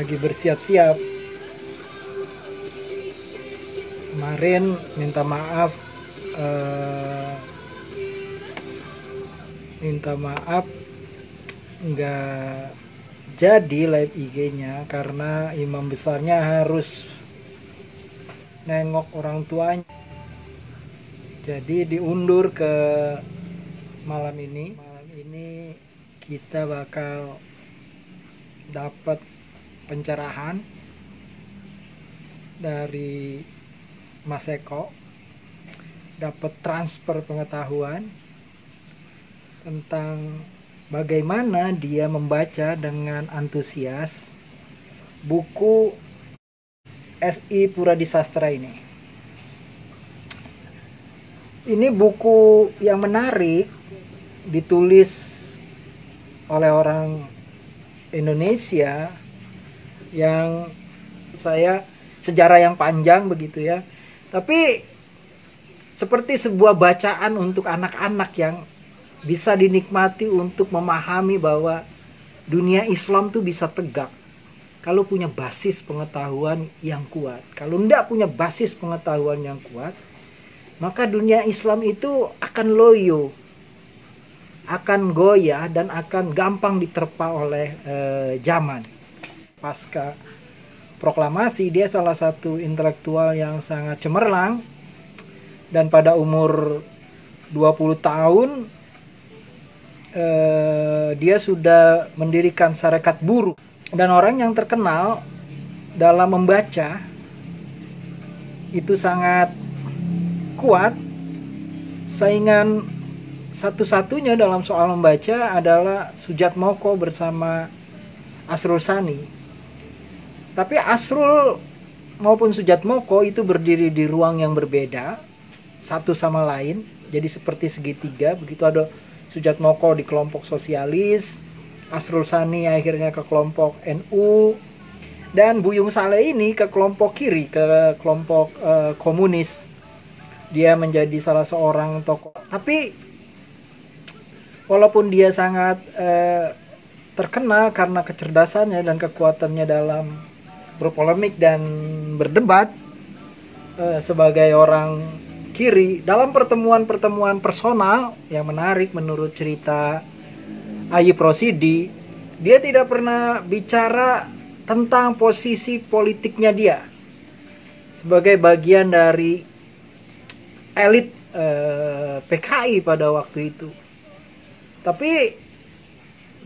lagi bersiap-siap kemarin minta maaf uh, minta maaf nggak jadi live IG-nya karena imam besarnya harus nengok orang tuanya jadi diundur ke malam ini malam ini kita bakal dapat pencerahan dari Mas Eko dapat transfer pengetahuan tentang bagaimana dia membaca dengan antusias buku SI Pura Disastra ini. Ini buku yang menarik ditulis oleh orang Indonesia yang saya sejarah yang panjang begitu ya. Tapi seperti sebuah bacaan untuk anak-anak yang bisa dinikmati untuk memahami bahwa dunia Islam tuh bisa tegak kalau punya basis pengetahuan yang kuat. Kalau ndak punya basis pengetahuan yang kuat, maka dunia Islam itu akan loyo, akan goyah dan akan gampang diterpa oleh e, zaman pasca proklamasi dia salah satu intelektual yang sangat cemerlang dan pada umur 20 tahun eh, dia sudah mendirikan Sarekat Buruh dan orang yang terkenal dalam membaca itu sangat kuat saingan satu-satunya dalam soal membaca adalah Sujat Moko bersama Asrul Sani tapi Asrul maupun Sujatmoko itu berdiri di ruang yang berbeda satu sama lain. Jadi seperti segitiga, begitu ada Sujatmoko di kelompok sosialis, Asrul Sani akhirnya ke kelompok NU dan Buyung Saleh ini ke kelompok kiri, ke kelompok uh, komunis. Dia menjadi salah seorang tokoh. Tapi walaupun dia sangat uh, terkenal karena kecerdasannya dan kekuatannya dalam berpolemik dan berdebat eh, sebagai orang kiri dalam pertemuan-pertemuan personal yang menarik menurut cerita Ayu Prosidi dia tidak pernah bicara tentang posisi politiknya dia sebagai bagian dari elit eh, PKI pada waktu itu tapi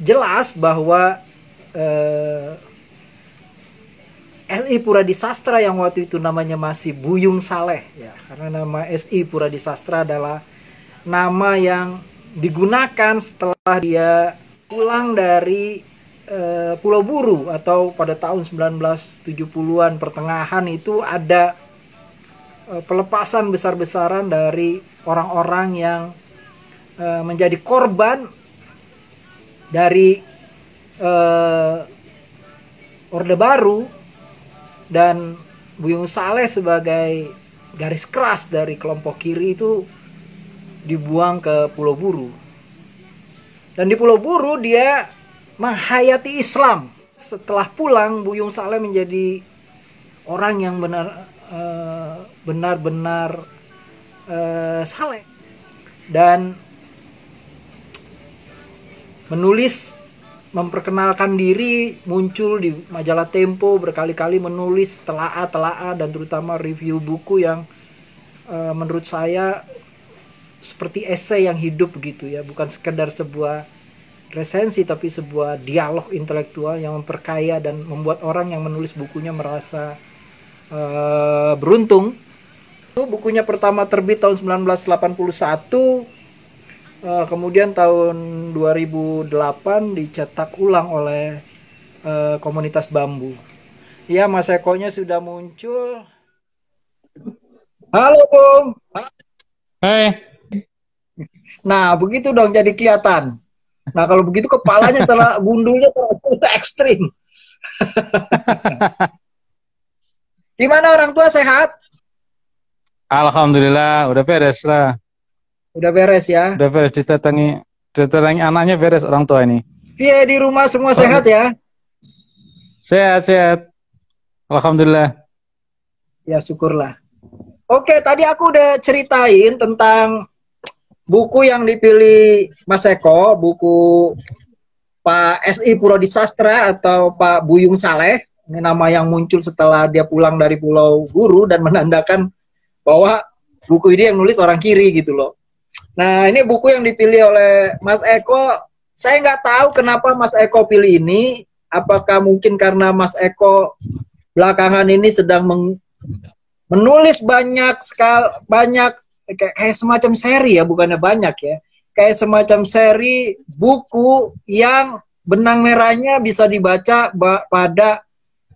jelas bahwa eh, Si Pura Disastra yang waktu itu namanya masih Buyung Saleh ya karena nama SI Pura Disastra adalah nama yang digunakan setelah dia pulang dari uh, Pulau Buru atau pada tahun 1970-an pertengahan itu ada uh, pelepasan besar-besaran dari orang-orang yang uh, menjadi korban dari uh, Orde Baru dan Buyung Saleh sebagai garis keras dari kelompok kiri itu dibuang ke Pulau Buru. Dan di Pulau Buru dia menghayati Islam. Setelah pulang Buyung Saleh menjadi orang yang benar eh, benar-benar eh, saleh dan menulis memperkenalkan diri muncul di majalah Tempo berkali-kali menulis telaah-telaah dan terutama review buku yang e, menurut saya seperti esai yang hidup gitu ya bukan sekedar sebuah resensi tapi sebuah dialog intelektual yang memperkaya dan membuat orang yang menulis bukunya merasa e, beruntung itu bukunya pertama terbit tahun 1981 Eh, kemudian tahun 2008 dicetak ulang oleh uh, komunitas bambu. Ya, Mas Eko-nya sudah muncul. Halo, Bung. Hai. Nah, begitu dong jadi kelihatan. Nah, kalau begitu kepalanya telah gundulnya terasa ekstrim. Gimana orang tua sehat? Alhamdulillah, udah beres lah. Udah beres ya? Udah beres ditetangi ditetangi anaknya beres orang tua ini. Iya di rumah semua oh. sehat ya? Sehat sehat. Alhamdulillah. Ya syukurlah. Oke tadi aku udah ceritain tentang buku yang dipilih Mas Eko, buku Pak SI pura disastra atau Pak Buyung Saleh. Ini nama yang muncul setelah dia pulang dari Pulau Guru dan menandakan bahwa buku ini yang nulis orang kiri gitu loh. Nah, ini buku yang dipilih oleh Mas Eko. Saya nggak tahu kenapa Mas Eko pilih ini. Apakah mungkin karena Mas Eko belakangan ini sedang meng menulis banyak skal banyak kayak, kayak semacam seri ya, bukannya banyak ya. Kayak semacam seri buku yang benang merahnya bisa dibaca ba pada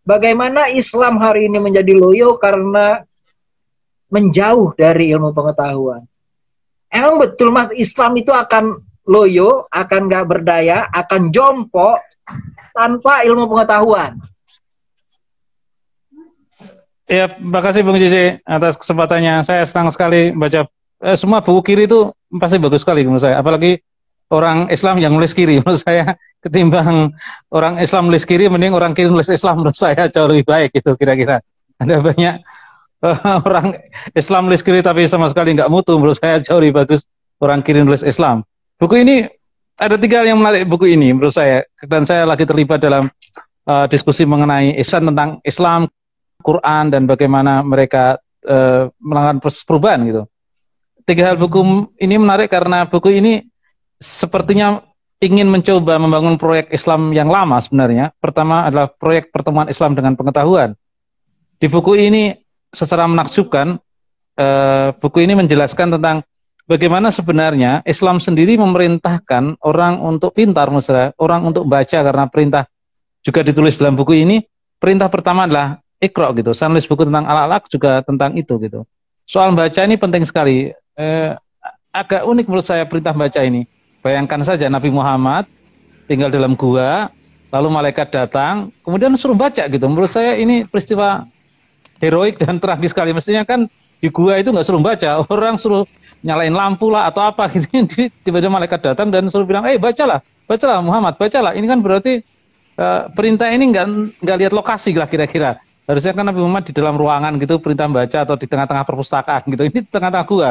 bagaimana Islam hari ini menjadi loyo karena menjauh dari ilmu pengetahuan. Emang betul mas Islam itu akan loyo, akan nggak berdaya, akan jompo tanpa ilmu pengetahuan. Ya, makasih Bung Cici atas kesempatannya. Saya senang sekali baca eh, semua buku kiri itu pasti bagus sekali menurut saya. Apalagi orang Islam yang nulis kiri menurut saya ketimbang orang Islam nulis kiri mending orang kiri nulis Islam menurut saya jauh lebih baik Itu kira-kira. Ada banyak orang Islam nulis kiri tapi sama sekali nggak mutu menurut saya jauh lebih bagus orang kiri nulis Islam. Buku ini ada tiga yang menarik buku ini menurut saya dan saya lagi terlibat dalam uh, diskusi mengenai Islam tentang Islam, Quran dan bagaimana mereka uh, melakukan perubahan gitu. Tiga hal buku ini menarik karena buku ini sepertinya ingin mencoba membangun proyek Islam yang lama sebenarnya. Pertama adalah proyek pertemuan Islam dengan pengetahuan. Di buku ini secara menakjubkan eh, buku ini menjelaskan tentang bagaimana sebenarnya Islam sendiri memerintahkan orang untuk pintar misalnya orang untuk baca karena perintah juga ditulis dalam buku ini. Perintah pertama adalah ikro gitu. Saya nulis buku tentang alalak alak juga tentang itu gitu. Soal baca ini penting sekali. Eh, agak unik menurut saya perintah baca ini. Bayangkan saja Nabi Muhammad tinggal dalam gua, lalu malaikat datang, kemudian suruh baca gitu. Menurut saya ini peristiwa heroik dan tragis sekali. Mestinya kan di gua itu nggak suruh baca, orang suruh nyalain lampu lah atau apa gitu. Tiba-tiba malaikat datang dan suruh bilang, eh bacalah, bacalah Muhammad, bacalah. Ini kan berarti uh, perintah ini nggak nggak lihat lokasi lah kira-kira. Harusnya kan Nabi Muhammad di dalam ruangan gitu perintah baca atau di tengah-tengah perpustakaan gitu. Ini di tengah-tengah gua.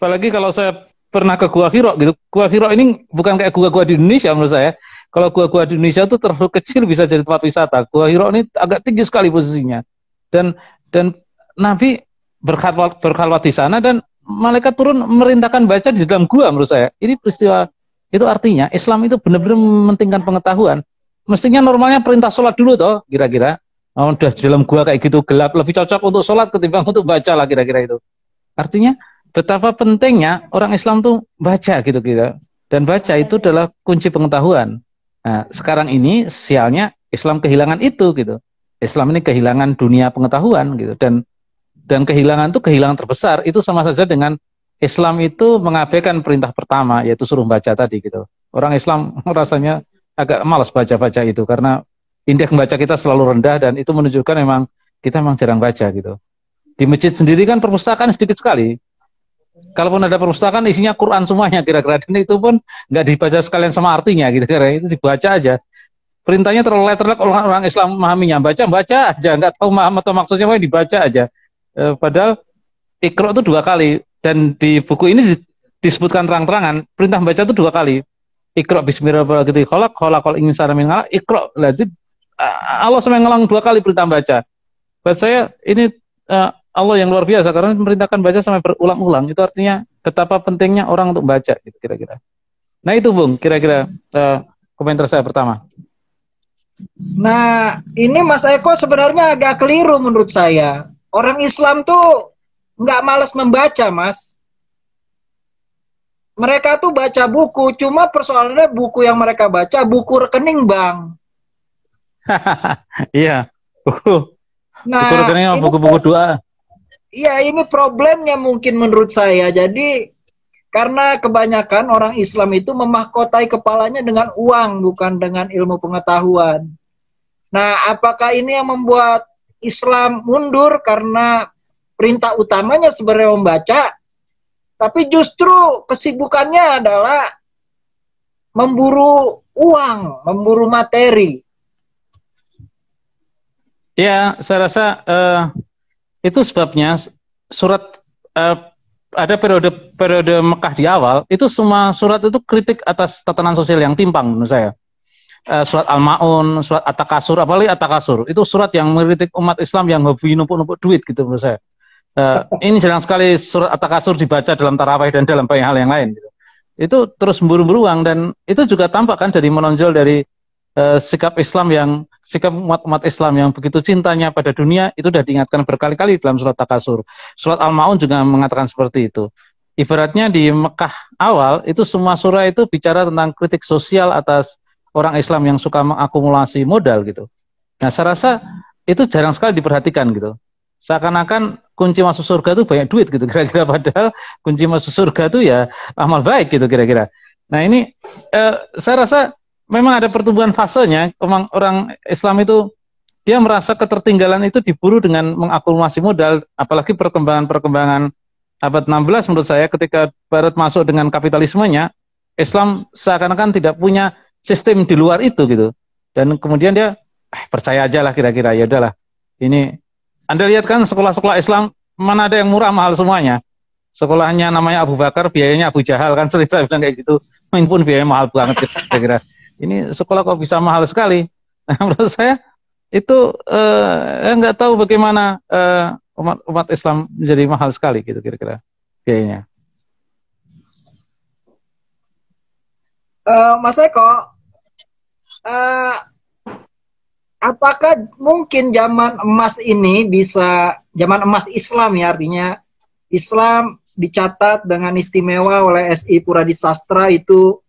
Apalagi kalau saya pernah ke gua Hiro gitu. Gua Hiro ini bukan kayak gua-gua di Indonesia menurut saya. Kalau gua-gua di Indonesia tuh terlalu kecil bisa jadi tempat wisata. Gua Hiro ini agak tinggi sekali posisinya. Dan dan Nabi berkhalwat, berkhalwat di sana dan malaikat turun merintahkan baca di dalam gua menurut saya. Ini peristiwa itu artinya Islam itu benar-benar mementingkan pengetahuan. Mestinya normalnya perintah sholat dulu toh kira-kira. Oh, udah di dalam gua kayak gitu gelap lebih cocok untuk sholat ketimbang untuk baca lah kira-kira itu. Artinya betapa pentingnya orang Islam tuh baca gitu kira. Dan baca itu adalah kunci pengetahuan. Nah, sekarang ini sialnya Islam kehilangan itu gitu. Islam ini kehilangan dunia pengetahuan gitu dan dan kehilangan itu kehilangan terbesar itu sama saja dengan Islam itu mengabaikan perintah pertama yaitu suruh baca tadi gitu. Orang Islam rasanya agak malas baca-baca itu karena indeks membaca kita selalu rendah dan itu menunjukkan memang kita memang jarang baca gitu. Di masjid sendiri kan perpustakaan sedikit sekali. Kalaupun ada perpustakaan isinya Quran semuanya kira-kira dan itu pun nggak dibaca sekalian sama artinya gitu karena itu dibaca aja. Perintahnya terlalu letterlek orang, orang Islam memahaminya. Baca, baca aja. Nggak tahu maham atau maksudnya, apa dibaca aja. E, padahal ikro itu dua kali. Dan di buku ini disebutkan terang-terangan, perintah baca itu dua kali. Ikro bismillahirrahmanirrahim. Kolak, kolak, kalau ingin salam, ingin Ikro. lagi Allah sama ngelang dua kali perintah baca. Buat saya ini e, Allah yang luar biasa karena memerintahkan baca sampai berulang-ulang itu artinya betapa pentingnya orang untuk baca gitu kira-kira. Nah itu Bung, kira-kira e, komentar saya pertama. Nah, ini Mas Eko sebenarnya agak keliru menurut saya. Orang Islam tuh nggak males membaca, Mas. Mereka tuh baca buku, cuma persoalannya buku yang mereka baca buku rekening bank. iya. Buku. Uh, nah, buku rekening buku-buku doa. Iya, ini problemnya mungkin menurut saya. Jadi karena kebanyakan orang Islam itu memahkotai kepalanya dengan uang, bukan dengan ilmu pengetahuan. Nah, apakah ini yang membuat Islam mundur karena perintah utamanya sebenarnya membaca, tapi justru kesibukannya adalah memburu uang, memburu materi. Ya, saya rasa uh, itu sebabnya surat uh, ada periode periode Mekah di awal itu semua surat itu kritik atas tatanan sosial yang timpang menurut saya. Uh, surat Al-Maun, surat At-Takasur, apalagi At-Takasur, itu surat yang mengkritik umat Islam yang hobi numpuk-numpuk duit gitu menurut saya. Uh, ini jarang sekali surat At-Takasur dibaca dalam tarawih dan dalam banyak hal yang lain. Gitu. Itu terus memburu-buru uang dan itu juga tampak kan dari menonjol dari eh, sikap Islam yang sikap umat-umat Islam yang begitu cintanya pada dunia itu sudah diingatkan berkali-kali dalam surat Takasur. Surat Al-Maun juga mengatakan seperti itu. Ibaratnya di Mekah awal itu semua surah itu bicara tentang kritik sosial atas orang Islam yang suka mengakumulasi modal gitu. Nah, saya rasa itu jarang sekali diperhatikan gitu. Seakan-akan kunci masuk surga itu banyak duit gitu kira-kira padahal kunci masuk surga itu ya amal baik gitu kira-kira. Nah, ini eh, saya rasa memang ada pertumbuhan fasenya. Orang, orang Islam itu dia merasa ketertinggalan itu diburu dengan mengakumulasi modal, apalagi perkembangan-perkembangan abad 16 menurut saya ketika Barat masuk dengan kapitalismenya, Islam seakan-akan tidak punya sistem di luar itu gitu. Dan kemudian dia eh, percaya aja lah kira-kira ya udahlah. Ini Anda lihat kan sekolah-sekolah Islam mana ada yang murah mahal semuanya. Sekolahnya namanya Abu Bakar, biayanya Abu Jahal kan sering saya bilang kayak gitu. Main pun biayanya mahal banget kira-kira. Ini sekolah kok bisa mahal sekali? Nah, menurut saya itu eh, eh, nggak tahu bagaimana eh, umat umat Islam menjadi mahal sekali gitu kira-kira kayaknya. Uh, eh, Mas Eko, uh, apakah mungkin zaman emas ini bisa zaman emas Islam ya artinya Islam dicatat dengan istimewa oleh SI Puradi Sastra itu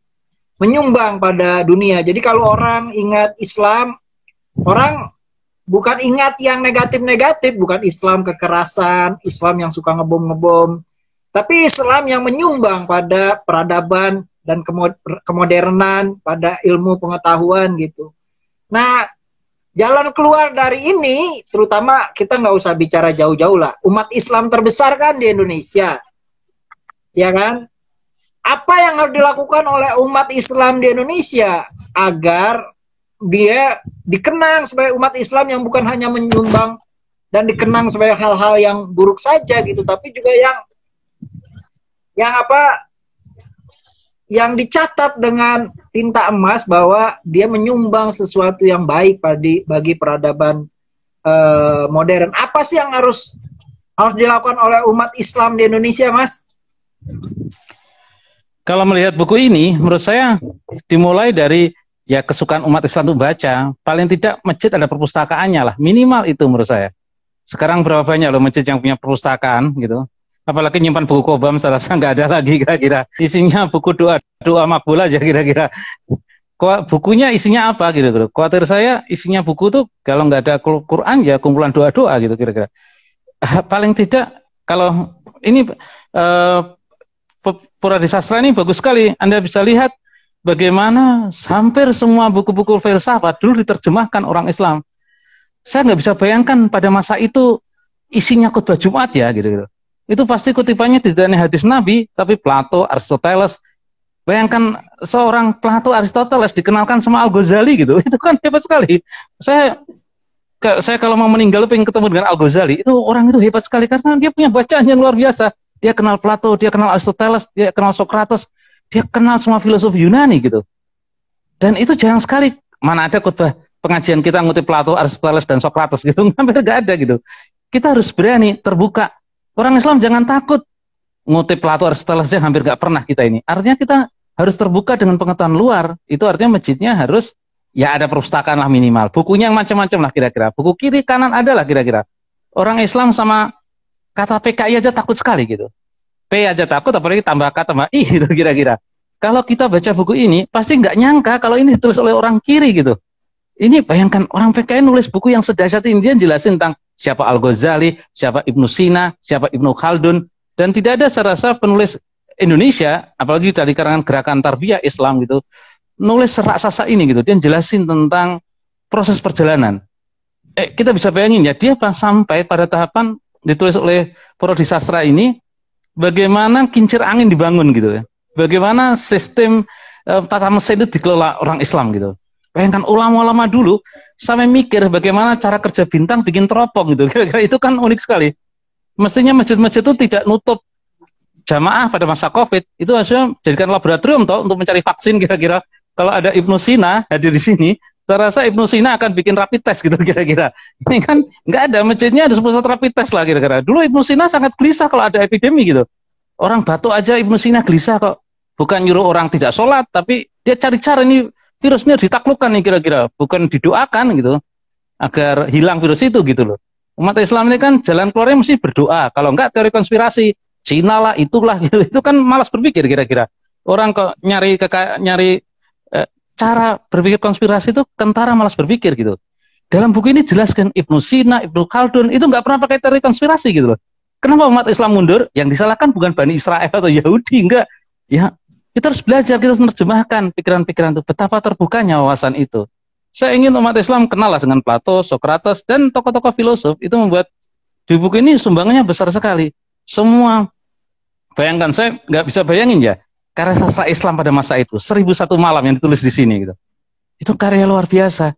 menyumbang pada dunia. Jadi kalau orang ingat Islam, orang bukan ingat yang negatif-negatif, bukan Islam kekerasan, Islam yang suka ngebom-ngebom, tapi Islam yang menyumbang pada peradaban dan kemodernan, pada ilmu pengetahuan gitu. Nah, jalan keluar dari ini, terutama kita nggak usah bicara jauh-jauh lah. Umat Islam terbesar kan di Indonesia, ya kan? apa yang harus dilakukan oleh umat Islam di Indonesia agar dia dikenang sebagai umat Islam yang bukan hanya menyumbang dan dikenang sebagai hal-hal yang buruk saja gitu, tapi juga yang yang apa yang dicatat dengan tinta emas bahwa dia menyumbang sesuatu yang baik bagi bagi peradaban uh, modern. Apa sih yang harus harus dilakukan oleh umat Islam di Indonesia, Mas? kalau melihat buku ini, menurut saya dimulai dari ya kesukaan umat Islam untuk baca. Paling tidak masjid ada perpustakaannya lah, minimal itu menurut saya. Sekarang berapa banyak loh masjid yang punya perpustakaan gitu. Apalagi nyimpan buku kobam, saya rasa nggak ada lagi kira-kira. Isinya buku doa, doa makbul aja kira-kira. Bukunya isinya apa gitu gitu. Khawatir saya isinya buku tuh kalau nggak ada Quran ya kumpulan doa-doa gitu kira-kira. Paling tidak kalau ini eh, Pura Sastra ini bagus sekali. Anda bisa lihat bagaimana hampir semua buku-buku filsafat dulu diterjemahkan orang Islam. Saya nggak bisa bayangkan pada masa itu isinya kutbah Jumat ya gitu-gitu. Itu pasti kutipannya tidak hanya hadis Nabi, tapi Plato, Aristoteles. Bayangkan seorang Plato, Aristoteles dikenalkan sama Al Ghazali gitu. Itu kan hebat sekali. Saya saya kalau mau meninggal pengen ketemu dengan Al Ghazali itu orang itu hebat sekali karena dia punya bacaan yang luar biasa dia kenal Plato, dia kenal Aristoteles, dia kenal Socrates, dia kenal semua filosof Yunani gitu. Dan itu jarang sekali mana ada khotbah pengajian kita ngutip Plato, Aristoteles dan Socrates gitu, hampir gak ada gitu. Kita harus berani, terbuka. Orang Islam jangan takut ngutip Plato, Aristoteles yang hampir gak pernah kita ini. Artinya kita harus terbuka dengan pengetahuan luar. Itu artinya masjidnya harus ya ada perpustakaan lah minimal. Bukunya yang macam-macam lah kira-kira. Buku kiri kanan adalah kira-kira. Orang Islam sama kata PKI aja takut sekali gitu. P aja takut, apalagi tambah kata tambah I gitu kira-kira. Kalau kita baca buku ini, pasti nggak nyangka kalau ini ditulis oleh orang kiri gitu. Ini bayangkan orang PKI nulis buku yang sedahsyat ini, dia jelasin tentang siapa Al-Ghazali, siapa Ibnu Sina, siapa Ibnu Khaldun, dan tidak ada serasa penulis Indonesia, apalagi dari karangan gerakan tarbiyah Islam gitu, nulis raksasa ini gitu, dia jelasin tentang proses perjalanan. Eh, kita bisa bayangin ya, dia sampai pada tahapan ditulis oleh Prodi Sastra ini bagaimana kincir angin dibangun gitu ya. Bagaimana sistem e, tata mesin itu dikelola orang Islam gitu. Bayangkan ulama-ulama dulu sampai mikir bagaimana cara kerja bintang bikin teropong gitu. Kira-kira itu kan unik sekali. Mestinya masjid-masjid itu tidak nutup jamaah pada masa COVID. Itu harusnya jadikan laboratorium toh untuk mencari vaksin kira-kira. Kalau ada Ibnu Sina hadir di sini, saya rasa Ibnu Sina akan bikin rapid test gitu kira-kira. Ini kan nggak ada masjidnya ada pusat rapid test lah kira-kira. Dulu Ibnu Sina sangat gelisah kalau ada epidemi gitu. Orang batuk aja Ibnu Sina gelisah kok. Bukan nyuruh orang tidak sholat, tapi dia cari cara ini virusnya ditaklukkan nih kira-kira. Bukan didoakan gitu agar hilang virus itu gitu loh. Umat Islam ini kan jalan keluarnya mesti berdoa. Kalau enggak teori konspirasi, Cina lah itulah gitu. itu kan malas berpikir kira-kira. Orang kok nyari keka, nyari cara berpikir konspirasi itu tentara malas berpikir gitu. Dalam buku ini jelaskan Ibnu Sina, Ibnu Khaldun itu nggak pernah pakai teori konspirasi gitu loh. Kenapa umat Islam mundur? Yang disalahkan bukan Bani Israel atau Yahudi, enggak. Ya, kita harus belajar, kita harus menerjemahkan pikiran-pikiran itu. Betapa terbukanya wawasan itu. Saya ingin umat Islam kenal lah dengan Plato, Socrates, dan tokoh-tokoh filosof. Itu membuat di buku ini sumbangannya besar sekali. Semua, bayangkan, saya nggak bisa bayangin ya, karya sastra Islam pada masa itu, 1001 malam yang ditulis di sini gitu. Itu karya luar biasa.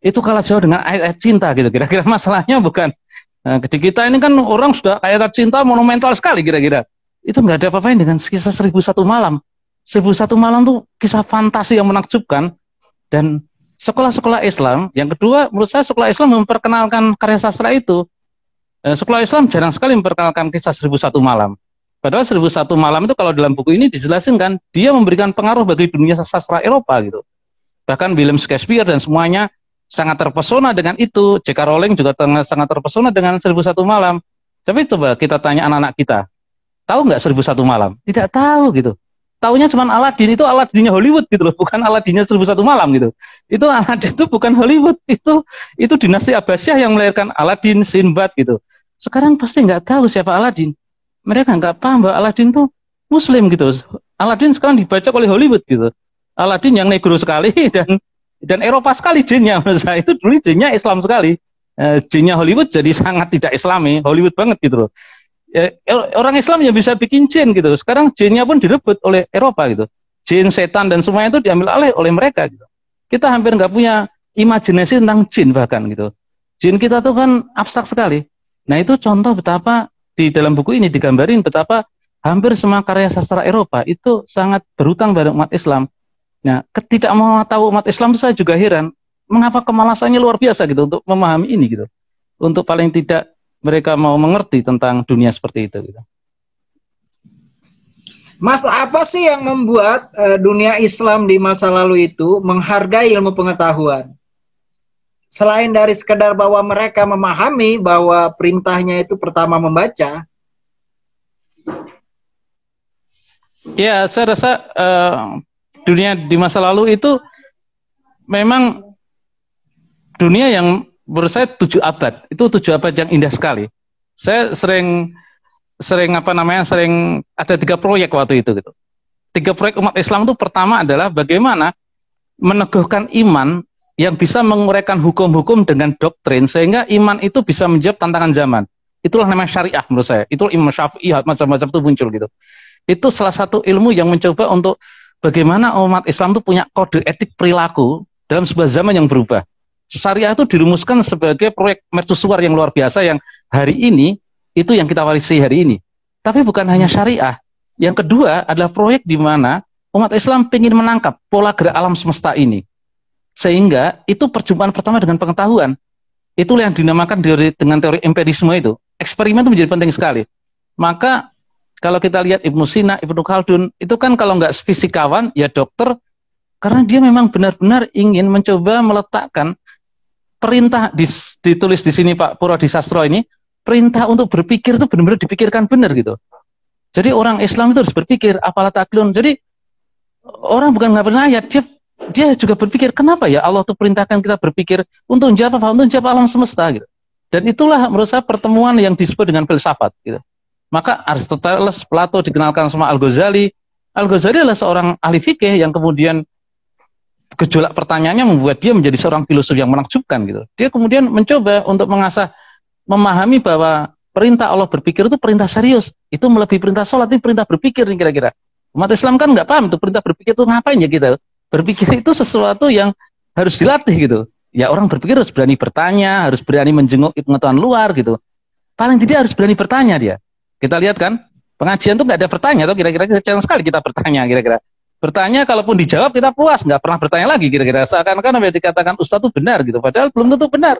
Itu kalah jauh dengan ayat-ayat cinta gitu. Kira-kira masalahnya bukan Nah, kita ini kan orang sudah ayat ayat cinta monumental sekali kira-kira. Itu nggak ada apa apa dengan kisah 1001 malam. 1001 malam tuh kisah fantasi yang menakjubkan dan sekolah-sekolah Islam, yang kedua menurut saya sekolah Islam memperkenalkan karya sastra itu. Eh, sekolah Islam jarang sekali memperkenalkan kisah 1001 malam. Padahal 1001 malam itu kalau dalam buku ini dijelasin kan, dia memberikan pengaruh bagi dunia sastra Eropa gitu. Bahkan William Shakespeare dan semuanya sangat terpesona dengan itu. J.K. Rowling juga sangat terpesona dengan 1001 malam. Tapi coba kita tanya anak-anak kita, tahu nggak 1001 malam? Tidak tahu gitu. Taunya cuma Aladdin itu Aladdinnya Hollywood gitu loh, bukan Aladdinnya 1001 malam gitu. Itu Aladdin itu bukan Hollywood, itu itu dinasti Abbasiyah yang melahirkan Aladdin, Sinbad gitu. Sekarang pasti nggak tahu siapa Aladdin mereka nggak paham bahwa Aladin tuh Muslim gitu. Aladin sekarang dibaca oleh Hollywood gitu. Aladin yang negro sekali dan dan Eropa sekali jinnya menurut saya itu dulu jinnya Islam sekali e, jinnya Hollywood jadi sangat tidak Islami Hollywood banget gitu loh e, orang Islam yang bisa bikin jin gitu sekarang jinnya pun direbut oleh Eropa gitu jin setan dan semuanya itu diambil alih oleh mereka gitu kita hampir nggak punya imajinasi tentang jin bahkan gitu jin kita tuh kan abstrak sekali nah itu contoh betapa di dalam buku ini digambarin betapa hampir semua karya sastra Eropa itu sangat berutang pada umat Islam. Nah, ketidak mau tahu umat Islam saya juga heran mengapa kemalasannya luar biasa gitu untuk memahami ini gitu. Untuk paling tidak mereka mau mengerti tentang dunia seperti itu gitu. Mas, apa sih yang membuat uh, dunia Islam di masa lalu itu menghargai ilmu pengetahuan? selain dari sekedar bahwa mereka memahami bahwa perintahnya itu pertama membaca. Ya, saya rasa uh, dunia di masa lalu itu memang dunia yang menurut saya tujuh abad. Itu tujuh abad yang indah sekali. Saya sering sering apa namanya sering ada tiga proyek waktu itu gitu. Tiga proyek umat Islam itu pertama adalah bagaimana meneguhkan iman yang bisa menguraikan hukum-hukum dengan doktrin sehingga iman itu bisa menjawab tantangan zaman. Itulah namanya syariah menurut saya. Itu Imam Syafi'i macam-macam itu muncul gitu. Itu salah satu ilmu yang mencoba untuk bagaimana umat Islam itu punya kode etik perilaku dalam sebuah zaman yang berubah. Syariah itu dirumuskan sebagai proyek mercusuar yang luar biasa yang hari ini itu yang kita warisi hari ini. Tapi bukan hanya syariah. Yang kedua adalah proyek di mana umat Islam ingin menangkap pola gerak alam semesta ini sehingga itu perjumpaan pertama dengan pengetahuan. itu yang dinamakan teori, dengan teori empirisme itu. Eksperimen itu menjadi penting sekali. Maka kalau kita lihat Ibnu Sina, Ibnu Khaldun, itu kan kalau nggak fisikawan, ya dokter, karena dia memang benar-benar ingin mencoba meletakkan perintah ditulis di sini Pak Purwadi Sastro ini, perintah untuk berpikir itu benar-benar dipikirkan benar gitu. Jadi orang Islam itu harus berpikir apalah taklun. Jadi orang bukan nggak ayat, dia dia juga berpikir kenapa ya Allah tuh perintahkan kita berpikir untuk menjawab apa? Untuk menjawab alam semesta gitu. Dan itulah menurut saya pertemuan yang disebut dengan filsafat gitu. Maka Aristoteles, Plato dikenalkan sama Al-Ghazali. Al-Ghazali adalah seorang ahli fikih yang kemudian gejolak pertanyaannya membuat dia menjadi seorang filosof yang menakjubkan gitu. Dia kemudian mencoba untuk mengasah memahami bahwa perintah Allah berpikir itu perintah serius. Itu melebihi perintah sholat, ini perintah berpikir kira-kira. Umat Islam kan nggak paham tuh perintah berpikir itu ngapain ya Gitu berpikir itu sesuatu yang harus dilatih gitu. Ya orang berpikir harus berani bertanya, harus berani menjenguk pengetahuan luar gitu. Paling tidak harus berani bertanya dia. Kita lihat kan, pengajian tuh nggak ada bertanya atau kira-kira jarang sekali kita bertanya kira-kira. Bertanya kalaupun dijawab kita puas, nggak pernah bertanya lagi kira-kira. Seakan-akan yang dikatakan ustadz itu benar gitu, padahal belum tentu benar.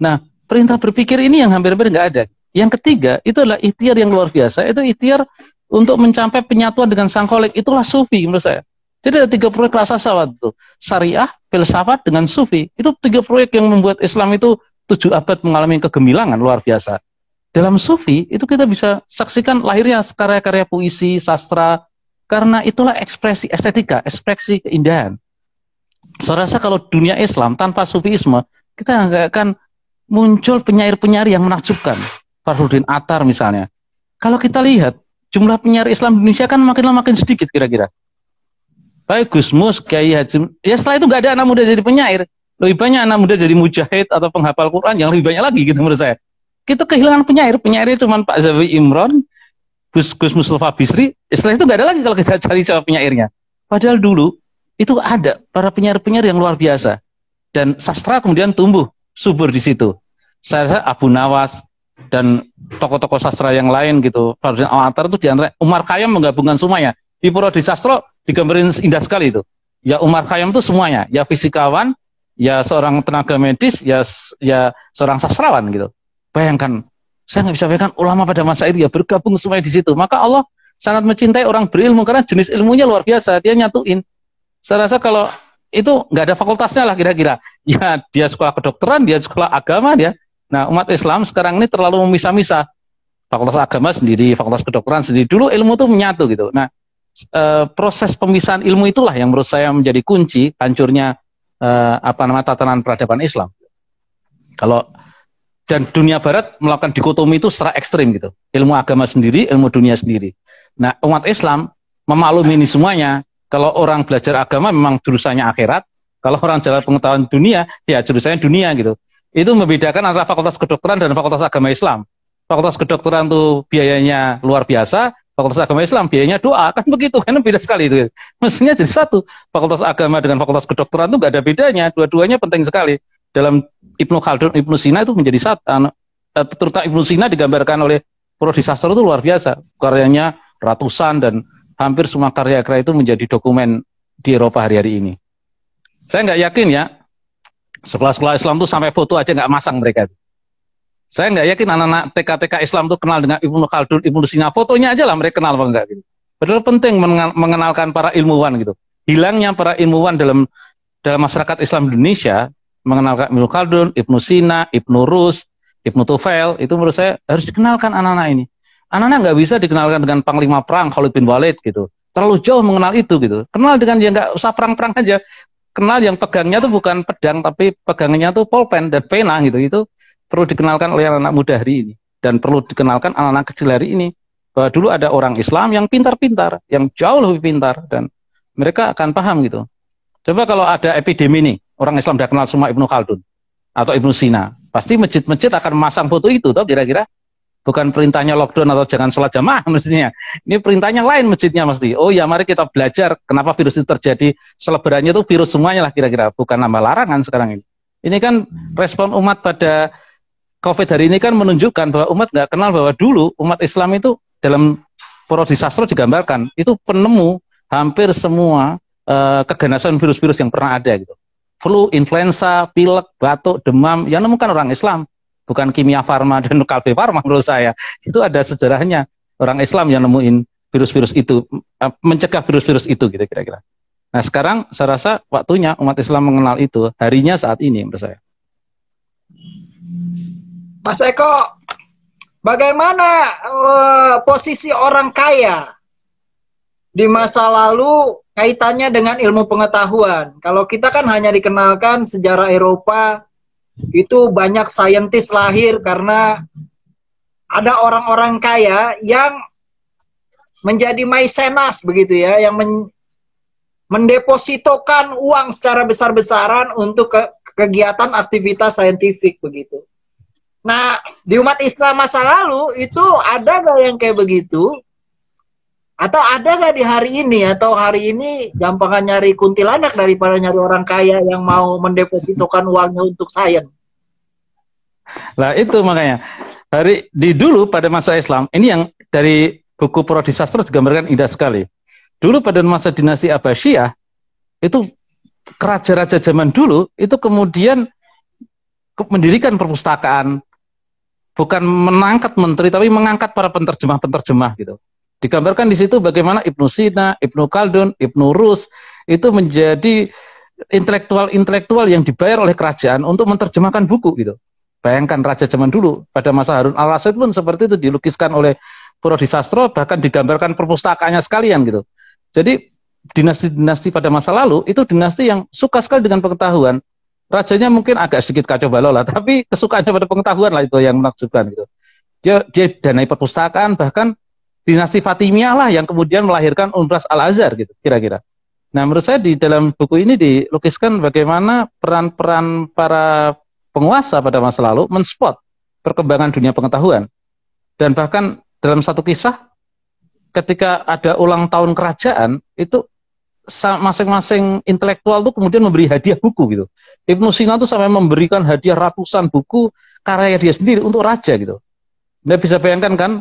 Nah, perintah berpikir ini yang hampir-hampir nggak ada. Yang ketiga, itu adalah ikhtiar yang luar biasa, itu ikhtiar untuk mencapai penyatuan dengan sang kolek. Itulah sufi menurut saya jadi ada tiga proyek raksasa waktu itu. Syariah, filsafat, dengan sufi. Itu tiga proyek yang membuat Islam itu tujuh abad mengalami kegemilangan luar biasa. Dalam sufi, itu kita bisa saksikan lahirnya karya-karya puisi, sastra, karena itulah ekspresi estetika, ekspresi keindahan. Saya rasa kalau dunia Islam tanpa sufiisme, kita nggak akan muncul penyair-penyair yang menakjubkan. Farhuddin Atar misalnya. Kalau kita lihat, jumlah penyair Islam di Indonesia kan makin lama makin sedikit kira-kira. Kayak Gusmus, Kiai Haji. Ya setelah itu nggak ada anak muda jadi penyair. Lebih banyak anak muda jadi mujahid atau penghafal Quran yang lebih banyak lagi gitu menurut saya. Kita kehilangan penyair. Penyairnya cuma Pak Zawi Imron, Gus, Gus Mustafa Bisri. Ya setelah itu nggak ada lagi kalau kita cari siapa penyairnya. Padahal dulu itu ada para penyair-penyair yang luar biasa. Dan sastra kemudian tumbuh subur di situ. Saya rasa Abu Nawas, dan tokoh-tokoh sastra yang lain gitu. Fardin al atar itu diantara Umar Kayam menggabungkan semuanya. Di Prodi Sastro digambarin indah sekali itu. Ya Umar Khayyam itu semuanya, ya fisikawan, ya seorang tenaga medis, ya ya seorang sastrawan gitu. Bayangkan, saya nggak bisa bayangkan ulama pada masa itu ya bergabung semuanya di situ. Maka Allah sangat mencintai orang berilmu karena jenis ilmunya luar biasa, dia nyatuin. Saya rasa kalau itu nggak ada fakultasnya lah kira-kira. Ya dia sekolah kedokteran, dia sekolah agama, dia. Nah umat Islam sekarang ini terlalu memisah-misah fakultas agama sendiri, fakultas kedokteran sendiri. Dulu ilmu tuh menyatu gitu. Nah, Eh, proses pemisahan ilmu itulah yang menurut saya menjadi kunci hancurnya uh, apa nama tatanan peradaban Islam. Kalau dan dunia barat melakukan dikotomi itu secara ekstrim gitu. Ilmu agama sendiri, ilmu dunia sendiri. Nah, umat Islam memaklumi ini semuanya. Kalau orang belajar agama memang jurusannya akhirat, kalau orang jalan pengetahuan dunia, ya jurusannya dunia gitu. Itu membedakan antara fakultas kedokteran dan fakultas agama Islam. Fakultas kedokteran tuh biayanya luar biasa, Fakultas Agama Islam biayanya doa kan begitu kan beda sekali itu mestinya jadi satu Fakultas Agama dengan Fakultas Kedokteran itu gak ada bedanya dua-duanya penting sekali dalam Ibnu Khaldun Ibnu Sina itu menjadi satu anu, eh, terutama Ibnu Sina digambarkan oleh Prodi itu luar biasa karyanya ratusan dan hampir semua karya-karya itu menjadi dokumen di Eropa hari-hari ini saya nggak yakin ya sekolah-sekolah Islam itu sampai foto aja nggak masang mereka itu saya nggak yakin anak-anak TK-TK Islam itu kenal dengan Ibnu Khaldun, Ibnu Sina. Fotonya aja lah mereka kenal apa enggak gitu. Padahal penting mengenalkan para ilmuwan gitu. Hilangnya para ilmuwan dalam dalam masyarakat Islam Indonesia mengenalkan Ibnu Khaldun, Ibnu Sina, Ibnu Rus, Ibnu Tufail itu menurut saya harus dikenalkan anak-anak ini. Anak-anak nggak bisa dikenalkan dengan panglima perang Khalid bin Walid gitu. Terlalu jauh mengenal itu gitu. Kenal dengan yang nggak usah perang-perang aja. Kenal yang pegangnya tuh bukan pedang tapi pegangnya tuh polpen dan pena gitu. Itu perlu dikenalkan oleh anak muda hari ini dan perlu dikenalkan anak-anak kecil hari ini bahwa dulu ada orang Islam yang pintar-pintar, yang jauh lebih pintar dan mereka akan paham gitu. Coba kalau ada epidemi nih, orang Islam sudah kenal semua Ibnu Khaldun atau Ibnu Sina, pasti masjid-masjid akan memasang foto itu, toh kira-kira bukan perintahnya lockdown atau jangan sholat jamaah mestinya. Ini perintahnya lain masjidnya mesti. Oh ya, mari kita belajar kenapa virus itu terjadi. Selebarannya itu virus semuanya lah kira-kira, bukan nama larangan sekarang ini. Ini kan respon umat pada COVID hari ini kan menunjukkan bahwa umat nggak kenal bahwa dulu umat Islam itu dalam prodi sastra digambarkan itu penemu hampir semua uh, keganasan virus-virus yang pernah ada gitu. Flu, influenza, pilek, batuk, demam yang nemukan orang Islam, bukan kimia farma dan kalbe farma menurut saya. Itu ada sejarahnya orang Islam yang nemuin virus-virus itu, eh, mencegah virus-virus itu gitu kira-kira. Nah, sekarang saya rasa waktunya umat Islam mengenal itu, harinya saat ini menurut saya. Mas Eko, bagaimana uh, posisi orang kaya di masa lalu kaitannya dengan ilmu pengetahuan? Kalau kita kan hanya dikenalkan sejarah Eropa itu banyak saintis lahir karena ada orang-orang kaya yang menjadi maisenas begitu ya, yang men mendepositokan uang secara besar-besaran untuk ke kegiatan aktivitas saintifik begitu. Nah, di umat Islam masa lalu itu ada nggak yang kayak begitu? Atau ada nggak di hari ini? Atau hari ini gampangan nyari kuntilanak daripada nyari orang kaya yang mau mendepositokan uangnya untuk sains? Lah itu makanya hari di dulu pada masa Islam ini yang dari buku Prodi Sastra digambarkan indah sekali. Dulu pada masa dinasti Abbasiyah itu kerajaan raja zaman dulu itu kemudian mendirikan perpustakaan bukan menangkat menteri tapi mengangkat para penterjemah-penterjemah gitu. Digambarkan di situ bagaimana Ibnu Sina, Ibnu Khaldun, Ibnu Rus itu menjadi intelektual-intelektual yang dibayar oleh kerajaan untuk menerjemahkan buku gitu. Bayangkan raja zaman dulu pada masa Harun al Rashid pun seperti itu dilukiskan oleh Prodi bahkan digambarkan perpustakaannya sekalian gitu. Jadi dinasti-dinasti pada masa lalu itu dinasti yang suka sekali dengan pengetahuan rajanya mungkin agak sedikit kacau balau lah, tapi kesukaannya pada pengetahuan lah itu yang menakjubkan gitu. Dia dia danai perpustakaan bahkan dinasti Fatimiyah lah yang kemudian melahirkan Umbras Al Azhar gitu kira-kira. Nah menurut saya di dalam buku ini dilukiskan bagaimana peran-peran para penguasa pada masa lalu menspot perkembangan dunia pengetahuan dan bahkan dalam satu kisah ketika ada ulang tahun kerajaan itu masing-masing intelektual tuh kemudian memberi hadiah buku gitu. Ibnu Sina tuh sampai memberikan hadiah ratusan buku karya dia sendiri untuk raja gitu. Anda bisa bayangkan kan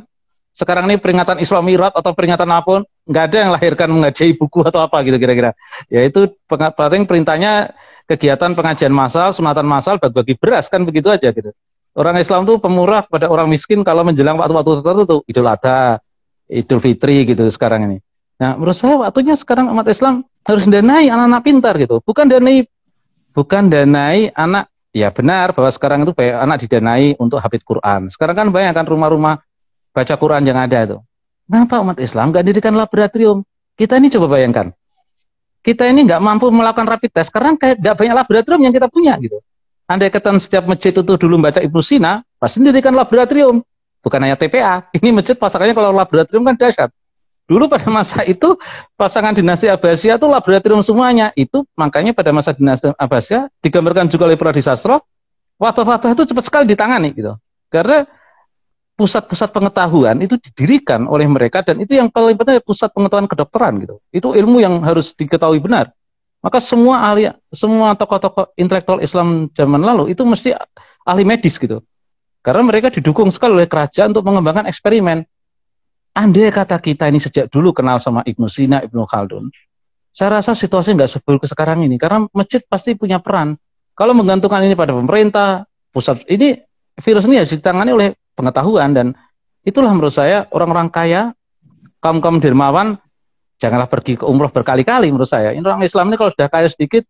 sekarang ini peringatan Islam Irat atau peringatan apapun nggak ada yang lahirkan mengajai buku atau apa gitu kira-kira. Yaitu paling perintahnya kegiatan pengajian massal, sunatan massal bagi-bagi beras kan begitu aja gitu. Orang Islam tuh pemurah pada orang miskin kalau menjelang waktu-waktu tertentu Idul Adha, Idul Fitri gitu sekarang ini. Nah, menurut saya waktunya sekarang umat Islam harus danai anak-anak pintar gitu. Bukan danai bukan danai anak ya benar bahwa sekarang itu banyak anak didanai untuk hafid Quran. Sekarang kan banyak kan rumah-rumah baca Quran yang ada itu. Kenapa umat Islam nggak dirikan laboratorium? Kita ini coba bayangkan. Kita ini nggak mampu melakukan rapid test karena kayak nggak banyak laboratorium yang kita punya gitu. Andai ketan setiap masjid itu dulu baca Ibnu Sina, pasti dirikan laboratorium. Bukan hanya TPA. Ini masjid pasakannya kalau laboratorium kan dahsyat Dulu pada masa itu pasangan dinasti Abbasiyah itu laboratorium semuanya. Itu makanya pada masa dinasti Abbasiyah digambarkan juga oleh Pradi Sastro, wabah-wabah itu cepat sekali ditangani gitu. Karena pusat-pusat pengetahuan itu didirikan oleh mereka dan itu yang paling penting pusat pengetahuan kedokteran gitu. Itu ilmu yang harus diketahui benar. Maka semua ahli semua tokoh-tokoh intelektual Islam zaman lalu itu mesti ahli medis gitu. Karena mereka didukung sekali oleh kerajaan untuk mengembangkan eksperimen andai kata kita ini sejak dulu kenal sama Ibnu Sina, Ibnu Khaldun, saya rasa situasi nggak seburuk sekarang ini. Karena masjid pasti punya peran. Kalau menggantungkan ini pada pemerintah, pusat ini virus ini harus ya ditangani oleh pengetahuan dan itulah menurut saya orang-orang kaya, kaum kaum dermawan janganlah pergi ke umroh berkali-kali menurut saya. Ini orang Islam ini kalau sudah kaya sedikit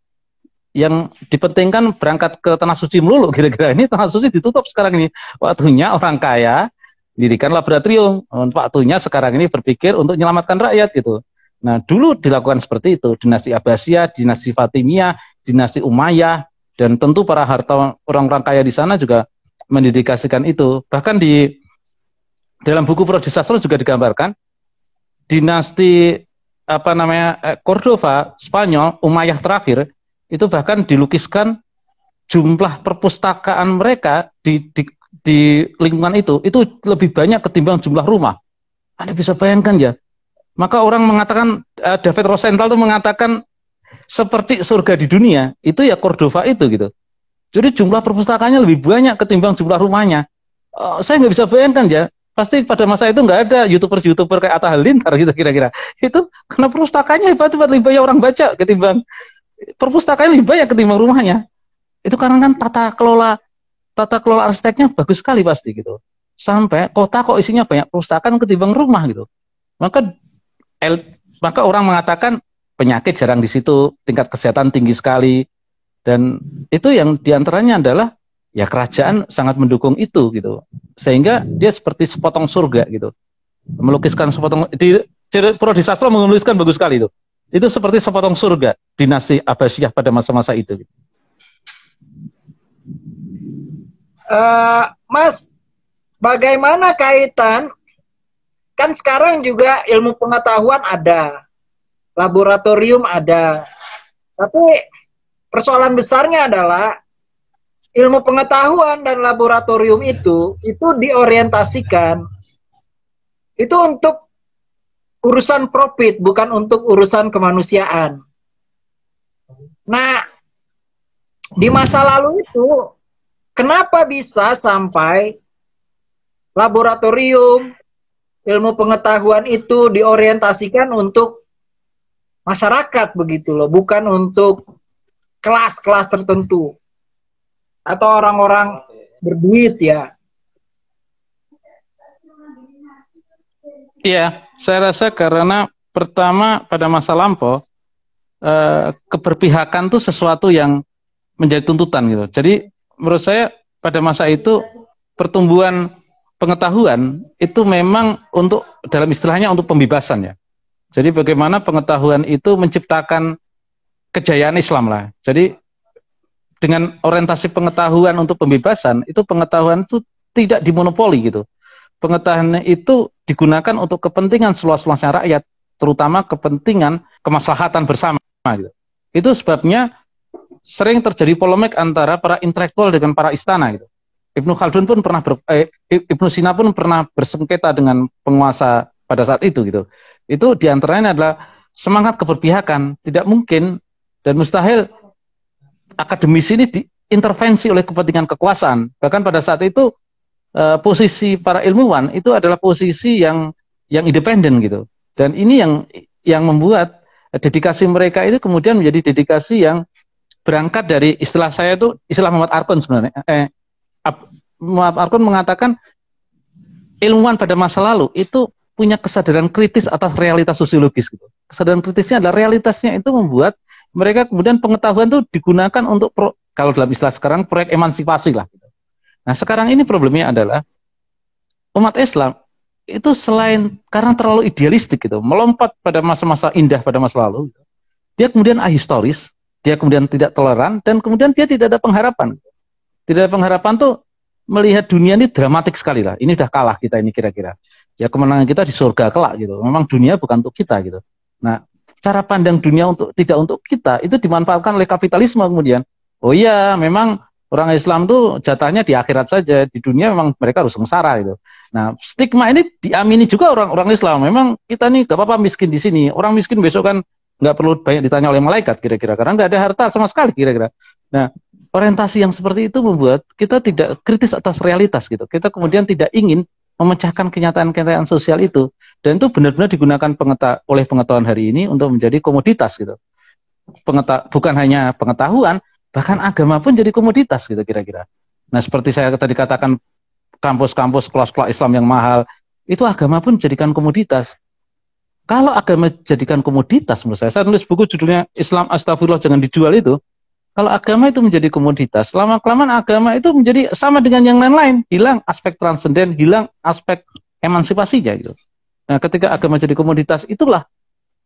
yang dipentingkan berangkat ke tanah suci melulu kira-kira ini tanah suci ditutup sekarang ini waktunya orang kaya dirikan laboratorium. Eh, waktunya sekarang ini berpikir untuk menyelamatkan rakyat gitu. Nah, dulu dilakukan seperti itu, dinasti Abbasiyah, dinasti Fatimiyah, dinasti Umayyah, dan tentu para harta orang-orang kaya di sana juga mendedikasikan itu. Bahkan di dalam buku Prodi Sastra juga digambarkan dinasti apa namanya eh, Cordova Spanyol Umayyah terakhir itu bahkan dilukiskan jumlah perpustakaan mereka di, di di lingkungan itu itu lebih banyak ketimbang jumlah rumah. Anda bisa bayangkan ya. Maka orang mengatakan uh, David Rosenthal itu mengatakan seperti surga di dunia itu ya Cordova itu gitu. Jadi jumlah perpustakanya lebih banyak ketimbang jumlah rumahnya. Uh, saya nggak bisa bayangkan ya. Pasti pada masa itu nggak ada youtuber-youtuber kayak Atta Halilintar gitu kira-kira. Itu karena perpustakanya hebat-hebat lebih banyak orang baca ketimbang perpustakanya lebih banyak ketimbang rumahnya. Itu karena kan tata kelola tata kelola arsiteknya bagus sekali pasti gitu. Sampai kota kok isinya banyak perusahaan ketimbang rumah gitu. Maka el, maka orang mengatakan penyakit jarang di situ, tingkat kesehatan tinggi sekali. Dan itu yang diantaranya adalah ya kerajaan sangat mendukung itu gitu. Sehingga dia seperti sepotong surga gitu. Melukiskan sepotong di Pro Disastro menuliskan bagus sekali itu. Itu seperti sepotong surga dinasti Abbasiyah pada masa-masa itu. Gitu. uh, Mas, bagaimana kaitan kan sekarang juga ilmu pengetahuan ada, laboratorium ada, tapi persoalan besarnya adalah ilmu pengetahuan dan laboratorium itu itu diorientasikan itu untuk urusan profit bukan untuk urusan kemanusiaan. Nah, di masa lalu itu Kenapa bisa sampai laboratorium ilmu pengetahuan itu diorientasikan untuk masyarakat begitu loh, bukan untuk kelas-kelas tertentu atau orang-orang berduit ya. Iya, saya rasa karena pertama pada masa lampau eh, keberpihakan itu sesuatu yang menjadi tuntutan gitu. Jadi menurut saya pada masa itu pertumbuhan pengetahuan itu memang untuk dalam istilahnya untuk pembebasan ya. Jadi bagaimana pengetahuan itu menciptakan kejayaan Islam lah. Jadi dengan orientasi pengetahuan untuk pembebasan itu pengetahuan itu tidak dimonopoli gitu. Pengetahuan itu digunakan untuk kepentingan seluas-luasnya rakyat, terutama kepentingan kemaslahatan bersama gitu. Itu sebabnya sering terjadi polemik antara para intelektual dengan para istana gitu. Ibnu Khaldun pun pernah ber, eh, Ibnu Sina pun pernah bersengketa dengan penguasa pada saat itu gitu. Itu diantaranya adalah semangat keberpihakan tidak mungkin dan mustahil akademisi ini diintervensi oleh kepentingan kekuasaan. Bahkan pada saat itu eh, posisi para ilmuwan itu adalah posisi yang yang independen gitu. Dan ini yang yang membuat dedikasi mereka itu kemudian menjadi dedikasi yang berangkat dari istilah saya itu istilah Muhammad Arkun sebenarnya. Eh, Muhammad Arkun mengatakan ilmuwan pada masa lalu itu punya kesadaran kritis atas realitas sosiologis gitu. Kesadaran kritisnya adalah realitasnya itu membuat mereka kemudian pengetahuan itu digunakan untuk pro, kalau dalam istilah sekarang proyek emansipasi lah. Gitu. Nah sekarang ini problemnya adalah umat Islam itu selain karena terlalu idealistik gitu, melompat pada masa-masa indah pada masa lalu, gitu, dia kemudian ahistoris, dia kemudian tidak toleran dan kemudian dia tidak ada pengharapan. Tidak ada pengharapan tuh melihat dunia ini dramatik sekali lah. Ini udah kalah kita ini kira-kira. Ya kemenangan kita di surga kelak gitu. Memang dunia bukan untuk kita gitu. Nah, cara pandang dunia untuk tidak untuk kita itu dimanfaatkan oleh kapitalisme kemudian. Oh iya, memang orang Islam tuh jatahnya di akhirat saja, di dunia memang mereka harus sengsara gitu. Nah, stigma ini diamini juga orang-orang Islam. Memang kita nih gak apa-apa miskin di sini. Orang miskin besok kan nggak perlu banyak ditanya oleh malaikat kira-kira karena nggak ada harta sama sekali kira-kira. Nah, orientasi yang seperti itu membuat kita tidak kritis atas realitas gitu. Kita kemudian tidak ingin memecahkan kenyataan-kenyataan sosial itu dan itu benar-benar digunakan pengeta oleh pengetahuan hari ini untuk menjadi komoditas gitu. Pengeta bukan hanya pengetahuan, bahkan agama pun jadi komoditas gitu kira-kira. Nah, seperti saya tadi katakan kampus-kampus kelas-kelas Islam yang mahal, itu agama pun jadikan komoditas kalau agama dijadikan komoditas menurut saya, saya tulis buku judulnya Islam Astagfirullah Jangan Dijual itu, kalau agama itu menjadi komoditas, lama-kelamaan agama itu menjadi sama dengan yang lain-lain. Hilang aspek transenden, hilang aspek emansipasinya gitu. Nah, ketika agama jadi komoditas itulah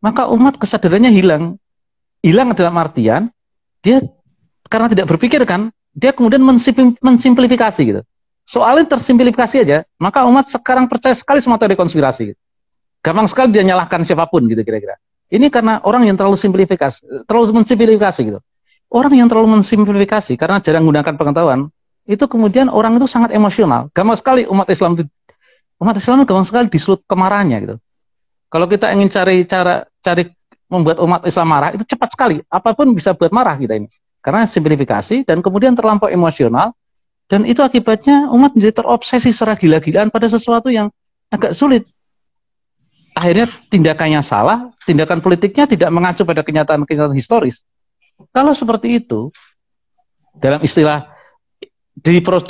maka umat kesadarannya hilang. Hilang dalam artian dia karena tidak berpikir kan, dia kemudian mensimplifikasi gitu. Soalnya tersimplifikasi aja, maka umat sekarang percaya sekali semua teori konspirasi. Gitu. Gampang sekali dia nyalahkan siapapun gitu kira-kira. Ini karena orang yang terlalu simplifikasi, terlalu mensimplifikasi gitu. Orang yang terlalu mensimplifikasi karena jarang menggunakan pengetahuan, itu kemudian orang itu sangat emosional. Gampang sekali umat Islam itu umat Islam itu gampang sekali disulut kemarahannya gitu. Kalau kita ingin cari cara cari membuat umat Islam marah itu cepat sekali. Apapun bisa buat marah kita ini. Karena simplifikasi dan kemudian terlampau emosional dan itu akibatnya umat menjadi terobsesi secara gila-gilaan pada sesuatu yang agak sulit akhirnya tindakannya salah, tindakan politiknya tidak mengacu pada kenyataan-kenyataan historis. Kalau seperti itu, dalam istilah di pro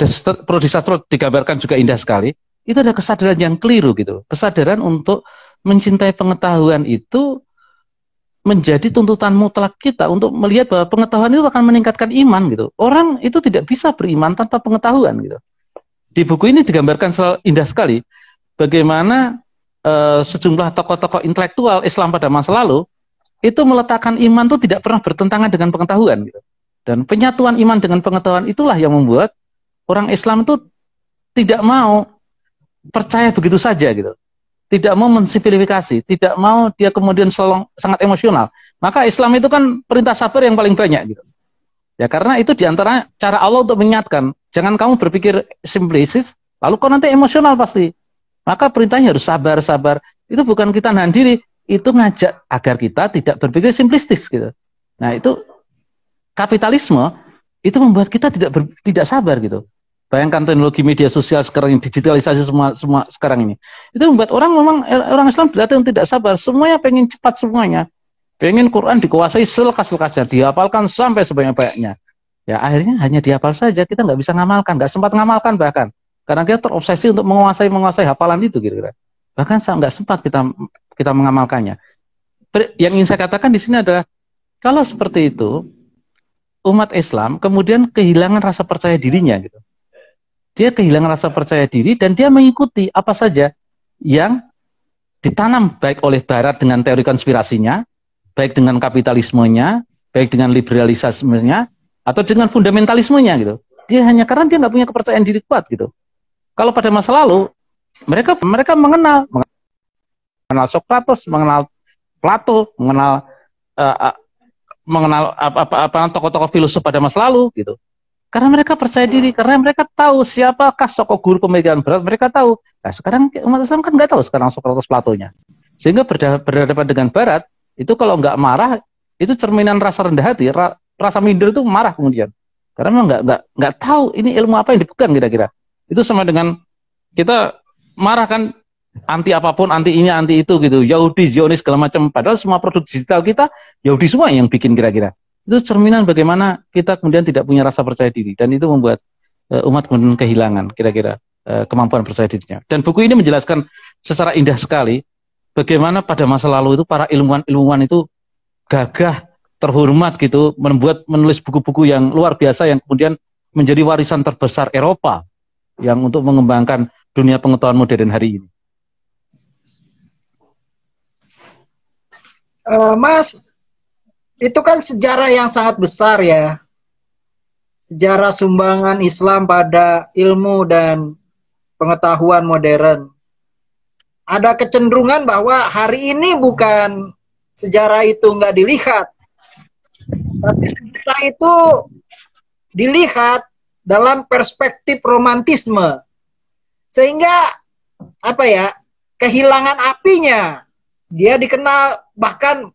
digambarkan juga indah sekali, itu ada kesadaran yang keliru gitu. Kesadaran untuk mencintai pengetahuan itu menjadi tuntutan mutlak kita untuk melihat bahwa pengetahuan itu akan meningkatkan iman gitu. Orang itu tidak bisa beriman tanpa pengetahuan gitu. Di buku ini digambarkan selalu indah sekali bagaimana Eh, sejumlah tokoh-tokoh intelektual Islam pada masa lalu itu meletakkan iman itu tidak pernah bertentangan dengan pengetahuan gitu. Dan penyatuan iman dengan pengetahuan itulah yang membuat orang Islam itu tidak mau percaya begitu saja gitu. Tidak mau mensimplifikasi, tidak mau dia kemudian selalu sangat emosional. Maka Islam itu kan perintah sabar yang paling banyak gitu. Ya karena itu diantara cara Allah untuk mengingatkan. Jangan kamu berpikir simplisis, lalu kau nanti emosional pasti. Maka perintahnya harus sabar-sabar. Itu bukan kita nahan diri, itu ngajak agar kita tidak berpikir simplistis gitu. Nah, itu kapitalisme itu membuat kita tidak ber, tidak sabar gitu. Bayangkan teknologi media sosial sekarang ini, digitalisasi semua semua sekarang ini. Itu membuat orang memang eh, orang Islam berarti tidak sabar. Semuanya pengen cepat semuanya. Pengen Quran dikuasai selekas-lekasnya, dihafalkan sampai sebanyak-banyaknya. Ya akhirnya hanya dihafal saja, kita nggak bisa ngamalkan, nggak sempat ngamalkan bahkan. Karena kita terobsesi untuk menguasai menguasai hafalan itu kira-kira. Bahkan saya nggak sempat kita kita mengamalkannya. Yang ingin saya katakan di sini adalah kalau seperti itu umat Islam kemudian kehilangan rasa percaya dirinya gitu. Dia kehilangan rasa percaya diri dan dia mengikuti apa saja yang ditanam baik oleh barat dengan teori konspirasinya, baik dengan kapitalismenya, baik dengan liberalisasinya atau dengan fundamentalismenya gitu. Dia hanya karena dia nggak punya kepercayaan diri kuat gitu. Kalau pada masa lalu, mereka mereka mengenal mengenal Socrates, mengenal Plato, mengenal uh, uh, mengenal apa-apa tokoh-tokoh filosof pada masa lalu gitu. Karena mereka percaya diri, karena mereka tahu siapakah tokoh guru pemikiran berat, mereka tahu. Nah, sekarang umat Islam kan nggak tahu sekarang Socrates Platonya. Sehingga berhadapan dengan Barat, itu kalau nggak marah, itu cerminan rasa rendah hati, rasa minder itu marah kemudian. Karena memang nggak nggak nggak tahu ini ilmu apa yang dipegang kira-kira. Itu sama dengan kita marah kan anti apapun, anti ini, anti itu gitu. Yahudi, Zionis segala macam. Padahal semua produk digital kita Yahudi semua yang bikin kira-kira. Itu cerminan bagaimana kita kemudian tidak punya rasa percaya diri dan itu membuat uh, umat kemudian kehilangan kira-kira uh, kemampuan percaya dirinya. Dan buku ini menjelaskan secara indah sekali bagaimana pada masa lalu itu para ilmuwan-ilmuwan itu gagah, terhormat gitu, membuat menulis buku-buku yang luar biasa yang kemudian menjadi warisan terbesar Eropa yang untuk mengembangkan dunia pengetahuan modern hari ini? Eh, mas, itu kan sejarah yang sangat besar ya. Sejarah sumbangan Islam pada ilmu dan pengetahuan modern. Ada kecenderungan bahwa hari ini bukan sejarah itu nggak dilihat, tapi sejarah itu dilihat dalam perspektif romantisme. Sehingga apa ya? kehilangan apinya. Dia dikenal bahkan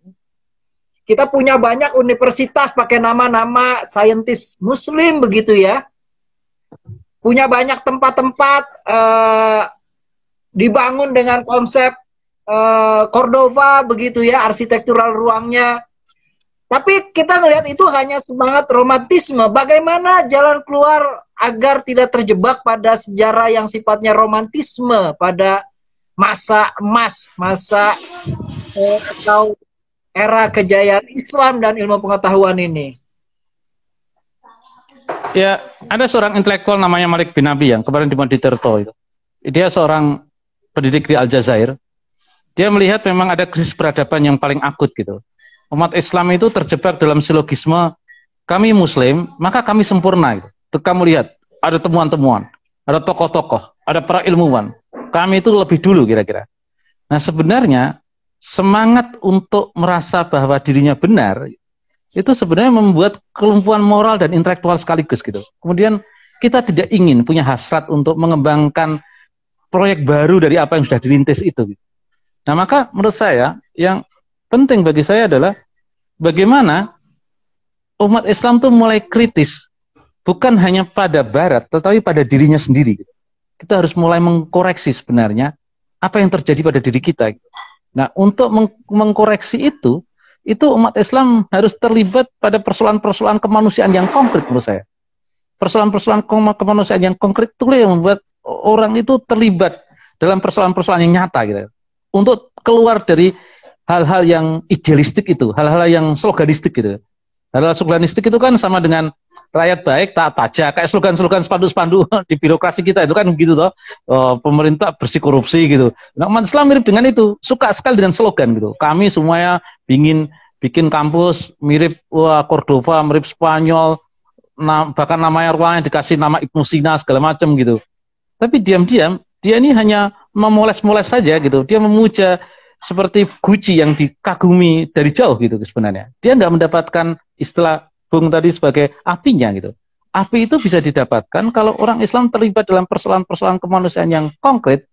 kita punya banyak universitas pakai nama-nama saintis muslim begitu ya. Punya banyak tempat-tempat uh, dibangun dengan konsep uh, Cordova begitu ya, arsitektural ruangnya tapi kita melihat itu hanya semangat romantisme. Bagaimana jalan keluar agar tidak terjebak pada sejarah yang sifatnya romantisme pada masa emas, masa eh, atau era kejayaan Islam dan ilmu pengetahuan ini? Ya, ada seorang intelektual namanya Malik bin Abi yang kemarin di Diterto Dia seorang pendidik di Aljazair. Dia melihat memang ada krisis peradaban yang paling akut gitu umat Islam itu terjebak dalam silogisme kami Muslim, maka kami sempurna. Itu kamu lihat, ada temuan-temuan, ada tokoh-tokoh, ada para ilmuwan. Kami itu lebih dulu kira-kira. Nah sebenarnya semangat untuk merasa bahwa dirinya benar itu sebenarnya membuat kelumpuhan moral dan intelektual sekaligus gitu. Kemudian kita tidak ingin punya hasrat untuk mengembangkan proyek baru dari apa yang sudah dirintis itu. Nah maka menurut saya yang penting bagi saya adalah bagaimana umat Islam tuh mulai kritis bukan hanya pada barat tetapi pada dirinya sendiri. Kita harus mulai mengkoreksi sebenarnya apa yang terjadi pada diri kita. Nah, untuk meng mengkoreksi itu itu umat Islam harus terlibat pada persoalan-persoalan kemanusiaan yang konkret menurut saya. Persoalan-persoalan kemanusiaan yang konkret itu yang membuat orang itu terlibat dalam persoalan-persoalan yang nyata gitu. Untuk keluar dari hal-hal yang idealistik itu, hal-hal yang sloganistik gitu. Hal-hal sloganistik itu kan sama dengan rakyat baik tak pajak kayak slogan-slogan spandu-spandu di birokrasi kita itu kan gitu toh oh, pemerintah bersih korupsi gitu nah umat Islam mirip dengan itu suka sekali dengan slogan gitu kami semuanya ingin bikin kampus mirip wah Cordova mirip Spanyol bahkan namanya ruangnya dikasih nama Ibnu Sina segala macam gitu tapi diam-diam dia ini hanya memoles-moles saja gitu dia memuja seperti Gucci yang dikagumi dari jauh gitu sebenarnya. Dia tidak mendapatkan istilah Bung tadi sebagai apinya gitu. Api itu bisa didapatkan kalau orang Islam terlibat dalam persoalan-persoalan kemanusiaan yang konkret,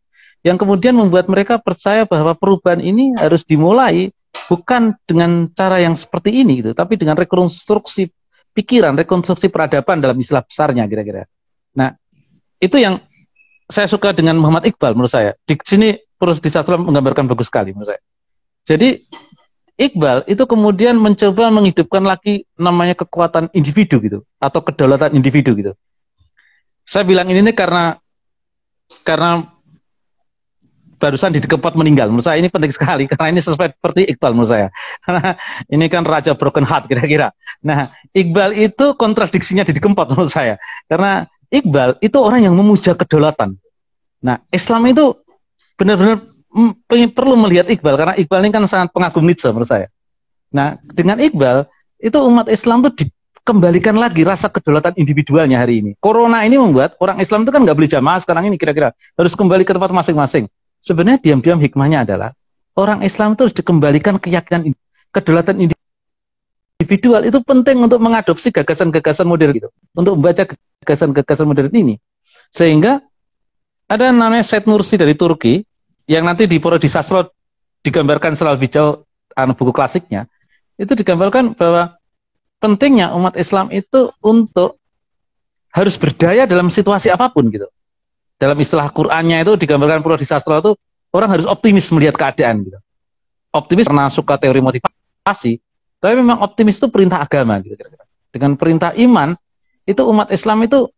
yang kemudian membuat mereka percaya bahwa perubahan ini harus dimulai bukan dengan cara yang seperti ini gitu, tapi dengan rekonstruksi pikiran, rekonstruksi peradaban dalam istilah besarnya kira-kira. Nah, itu yang saya suka dengan Muhammad Iqbal menurut saya. Di sini di sastra menggambarkan bagus sekali menurut saya. Jadi Iqbal itu kemudian mencoba menghidupkan lagi namanya kekuatan individu gitu atau kedaulatan individu gitu. Saya bilang ini nih karena karena barusan di Kempot meninggal. Menurut saya ini penting sekali karena ini sesuai seperti Iqbal menurut saya. Karena ini kan raja broken heart kira-kira. Nah, Iqbal itu kontradiksinya di Kempot menurut saya. Karena Iqbal itu orang yang memuja kedaulatan. Nah, Islam itu benar-benar mm, perlu melihat Iqbal karena Iqbal ini kan sangat pengagum Nietzsche menurut saya. Nah, dengan Iqbal itu umat Islam tuh dikembalikan lagi rasa kedaulatan individualnya hari ini. Corona ini membuat orang Islam itu kan nggak beli jamaah sekarang ini kira-kira harus kembali ke tempat masing-masing. Sebenarnya diam-diam hikmahnya adalah orang Islam itu harus dikembalikan keyakinan kedaulatan individual itu penting untuk mengadopsi gagasan-gagasan modern itu, untuk membaca gagasan-gagasan modern ini. Sehingga ada yang namanya Said Nursi dari Turki yang nanti di Prodi Sasro digambarkan selalu bijau anu buku klasiknya. Itu digambarkan bahwa pentingnya umat Islam itu untuk harus berdaya dalam situasi apapun gitu. Dalam istilah Qur'annya itu digambarkan Prodi Sasro itu orang harus optimis melihat keadaan gitu. Optimis karena suka teori motivasi, tapi memang optimis itu perintah agama gitu Dengan perintah iman itu umat Islam itu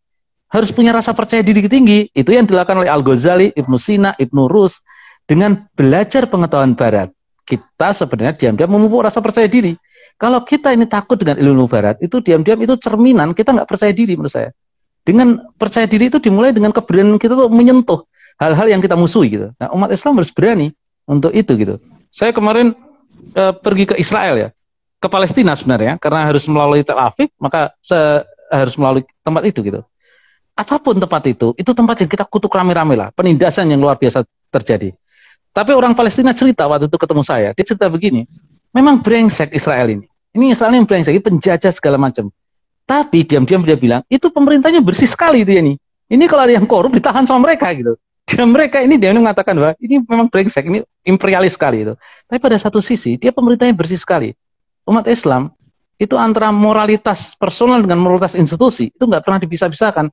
harus punya rasa percaya diri tinggi. Itu yang dilakukan oleh Al Ghazali, Ibnu Sina, Ibnu Rus dengan belajar pengetahuan Barat. Kita sebenarnya diam-diam memupuk rasa percaya diri. Kalau kita ini takut dengan ilmu Barat, itu diam-diam itu cerminan kita nggak percaya diri menurut saya. Dengan percaya diri itu dimulai dengan keberanian kita tuh menyentuh hal-hal yang kita musuhi gitu. Nah umat Islam harus berani untuk itu gitu. Saya kemarin e, pergi ke Israel ya, ke Palestina sebenarnya karena harus melalui Tel Aviv, maka harus melalui tempat itu gitu apapun tempat itu, itu tempat yang kita kutuk rame-rame lah, penindasan yang luar biasa terjadi. Tapi orang Palestina cerita waktu itu ketemu saya, dia cerita begini, memang brengsek Israel ini. Ini Israel yang brengsek, ini penjajah segala macam. Tapi diam-diam dia bilang, itu pemerintahnya bersih sekali itu ya nih. Ini kalau ada yang korup ditahan sama mereka gitu. Dan mereka ini dia mengatakan bahwa ini memang brengsek, ini imperialis sekali itu. Tapi pada satu sisi dia pemerintahnya bersih sekali. Umat Islam itu antara moralitas personal dengan moralitas institusi itu nggak pernah dipisah-pisahkan.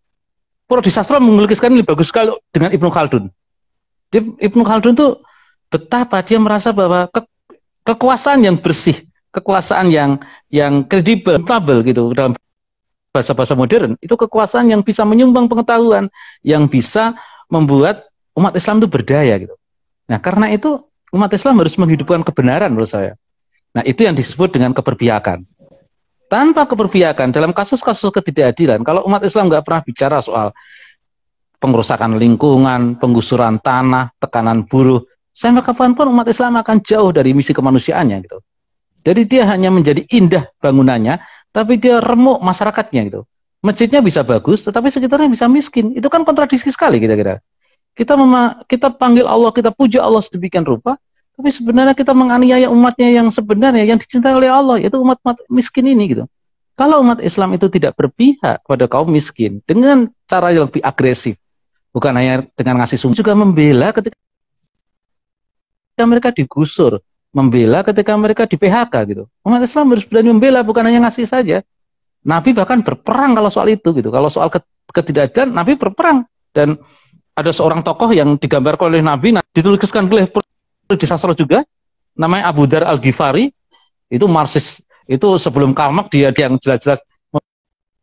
Prodi Sastra melukiskan ini bagus sekali dengan Ibnu Khaldun. Dia, Ibnu Khaldun tuh betapa dia merasa bahwa ke, kekuasaan yang bersih, kekuasaan yang yang kredibel, tabel gitu dalam bahasa-bahasa modern itu kekuasaan yang bisa menyumbang pengetahuan, yang bisa membuat umat Islam itu berdaya gitu. Nah, karena itu umat Islam harus menghidupkan kebenaran menurut saya. Nah, itu yang disebut dengan keperbiakan tanpa keperbiakan dalam kasus-kasus ketidakadilan. Kalau umat Islam nggak pernah bicara soal pengerusakan lingkungan, penggusuran tanah, tekanan buruh, sampai kapanpun umat Islam akan jauh dari misi kemanusiaannya gitu. Jadi dia hanya menjadi indah bangunannya, tapi dia remuk masyarakatnya gitu. Masjidnya bisa bagus, tetapi sekitarnya bisa miskin. Itu kan kontradiksi sekali kira-kira. Kita mema kita panggil Allah, kita puja Allah sedemikian rupa, tapi sebenarnya kita menganiaya umatnya yang sebenarnya, yang dicintai oleh Allah, yaitu umat-umat miskin ini gitu. Kalau umat Islam itu tidak berpihak kepada kaum miskin dengan cara yang lebih agresif, bukan hanya dengan ngasih sumber, juga membela ketika mereka digusur, membela ketika mereka di PHK gitu. Umat Islam harus berani membela, bukan hanya ngasih saja. Nabi bahkan berperang kalau soal itu gitu. Kalau soal ketidakadilan, Nabi berperang dan ada seorang tokoh yang digambarkan oleh Nabi nah dituliskan oleh di sastra juga namanya Abu Dar Al Ghifari itu Marxis itu sebelum Kamak dia, dia yang jelas-jelas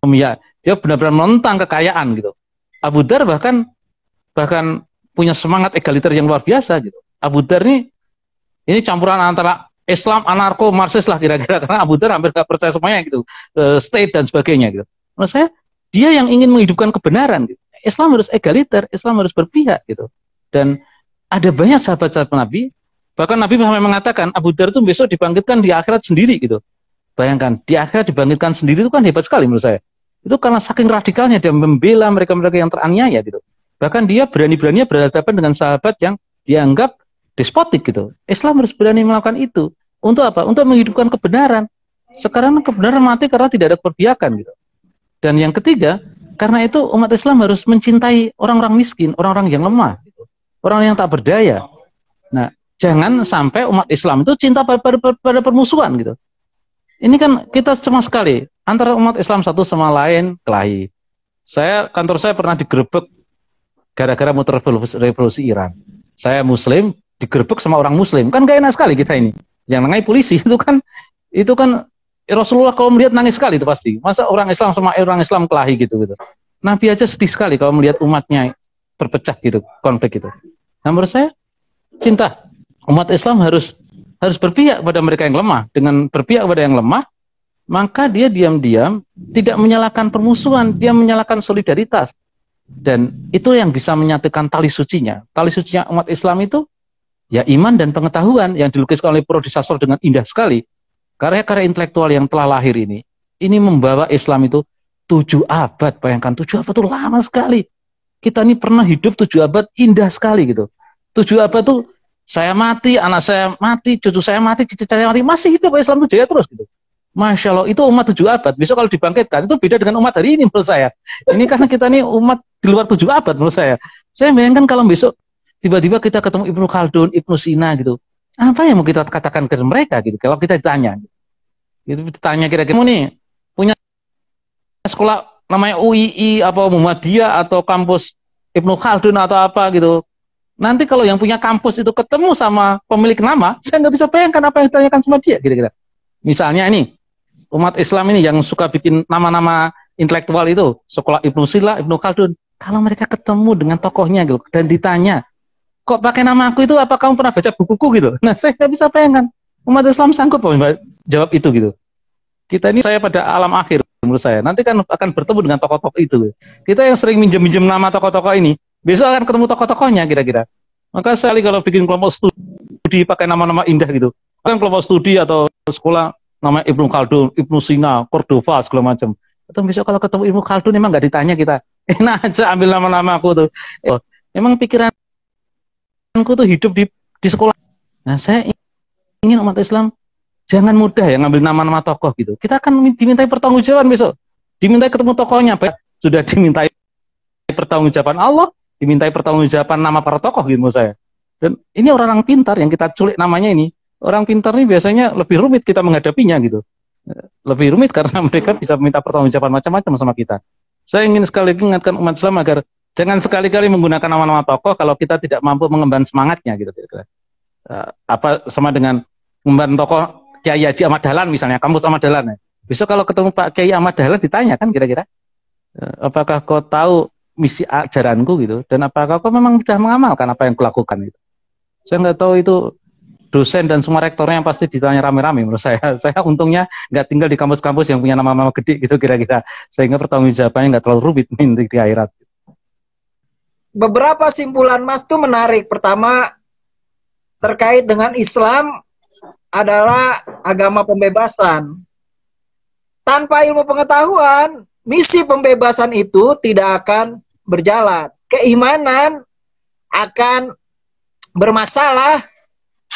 memihak dia benar-benar menentang kekayaan gitu Abu Dar bahkan bahkan punya semangat egaliter yang luar biasa gitu Abu Dar ini ini campuran antara Islam anarko Marxis lah kira-kira karena Abu Dar hampir gak percaya semuanya gitu e, state dan sebagainya gitu menurut saya dia yang ingin menghidupkan kebenaran gitu. Islam harus egaliter Islam harus berpihak gitu dan ada banyak sahabat-sahabat Nabi, bahkan Nabi sampai mengatakan Abu Dar itu besok dibangkitkan di akhirat sendiri gitu. Bayangkan, di akhirat dibangkitkan sendiri itu kan hebat sekali menurut saya. Itu karena saking radikalnya dia membela mereka-mereka yang teraniaya gitu. Bahkan dia berani berani berhadapan dengan sahabat yang dianggap despotik gitu. Islam harus berani melakukan itu. Untuk apa? Untuk menghidupkan kebenaran. Sekarang kebenaran mati karena tidak ada perbiakan gitu. Dan yang ketiga, karena itu umat Islam harus mencintai orang-orang miskin, orang-orang yang lemah orang yang tak berdaya. Nah, jangan sampai umat Islam itu cinta pada, pada, pada permusuhan gitu. Ini kan kita cemas sekali antara umat Islam satu sama lain kelahi. Saya kantor saya pernah digerebek gara-gara muter revolusi Iran. Saya Muslim digerebek sama orang Muslim kan gak enak sekali kita ini. Yang nangai polisi itu kan itu kan Rasulullah kalau melihat nangis sekali itu pasti. Masa orang Islam sama orang Islam kelahi gitu gitu. Nabi aja sedih sekali kalau melihat umatnya berpecah gitu konflik gitu. Nah, menurut saya cinta umat Islam harus harus berpihak pada mereka yang lemah. Dengan berpihak pada yang lemah, maka dia diam-diam tidak menyalahkan permusuhan, dia menyalahkan solidaritas. Dan itu yang bisa menyatukan tali sucinya. Tali sucinya umat Islam itu ya iman dan pengetahuan yang dilukiskan oleh Prodi Sasor dengan indah sekali. Karya-karya intelektual yang telah lahir ini, ini membawa Islam itu tujuh abad. Bayangkan tujuh abad itu lama sekali. Kita ini pernah hidup tujuh abad indah sekali gitu tujuh abad tuh saya mati, anak saya mati, cucu saya mati, cicit saya mati, masih hidup Islam itu jaya terus gitu. Masya Allah, itu umat tujuh abad. Besok kalau dibangkitkan, itu beda dengan umat hari ini menurut saya. Ini karena kita ini umat di luar tujuh abad menurut saya. Saya bayangkan kalau besok tiba-tiba kita ketemu Ibnu Khaldun, Ibnu Sina gitu. Apa yang mau kita katakan ke mereka gitu, kalau kita ditanya. Gitu, ditanya kira-kira, nih punya sekolah namanya UII, apa Muhammadiyah, atau kampus Ibnu Khaldun atau apa gitu. Nanti kalau yang punya kampus itu ketemu sama pemilik nama, saya nggak bisa bayangkan apa yang ditanyakan sama dia, kira-kira. Misalnya ini, umat Islam ini yang suka bikin nama-nama intelektual itu, sekolah Ibnu Sila, Ibnu Khaldun, kalau mereka ketemu dengan tokohnya gitu, dan ditanya, kok pakai nama aku itu, apa kamu pernah baca bukuku gitu? Nah, saya nggak bisa bayangkan. Umat Islam sanggup jawab itu gitu. Kita ini saya pada alam akhir menurut saya. Nanti kan akan bertemu dengan tokoh-tokoh itu. Kita yang sering minjem-minjem nama tokoh-tokoh ini, Besok akan ketemu tokoh-tokohnya kira-kira. Maka sekali kalau bikin kelompok studi pakai nama-nama indah gitu. Kan kelompok studi atau sekolah nama Ibnu Khaldun, Ibnu Sina, Cordova segala macam. Atau besok kalau ketemu Ibnu Khaldun emang nggak ditanya kita. Enak aja ambil nama-nama aku tuh. Oh, emang aku tuh hidup di di sekolah. Nah, saya ingin umat Islam jangan mudah ya ngambil nama-nama tokoh gitu. Kita akan dimintai pertanggungjawaban besok. Dimintai ketemu tokohnya, baik sudah dimintai pertanggungjawaban Allah, dimintai pertanggungjawaban nama para tokoh gitu menurut saya. Dan ini orang-orang pintar yang kita culik namanya ini. Orang pintar ini biasanya lebih rumit kita menghadapinya gitu. Lebih rumit karena mereka bisa minta pertanggungjawaban macam-macam sama kita. Saya ingin sekali lagi mengingatkan umat Islam agar jangan sekali-kali menggunakan nama-nama tokoh kalau kita tidak mampu mengemban semangatnya gitu kira-kira. Eh, apa sama dengan mengemban tokoh Kiai Haji Ahmad Dahlan misalnya, kampus Ahmad Dahlan. Ya. Besok kalau ketemu Pak Kiai Ahmad Dahlan ditanya kan kira-kira, eh, apakah kau tahu misi ajaranku gitu dan apakah aku memang sudah mengamalkan apa yang kulakukan itu saya nggak tahu itu dosen dan semua rektornya yang pasti ditanya rame-rame menurut saya saya untungnya nggak tinggal di kampus-kampus yang punya nama-nama gede gitu kira-kira sehingga pertanggungjawabannya nggak terlalu rubit nih di akhirat beberapa simpulan mas tuh menarik pertama terkait dengan Islam adalah agama pembebasan tanpa ilmu pengetahuan misi pembebasan itu tidak akan berjalan. Keimanan akan bermasalah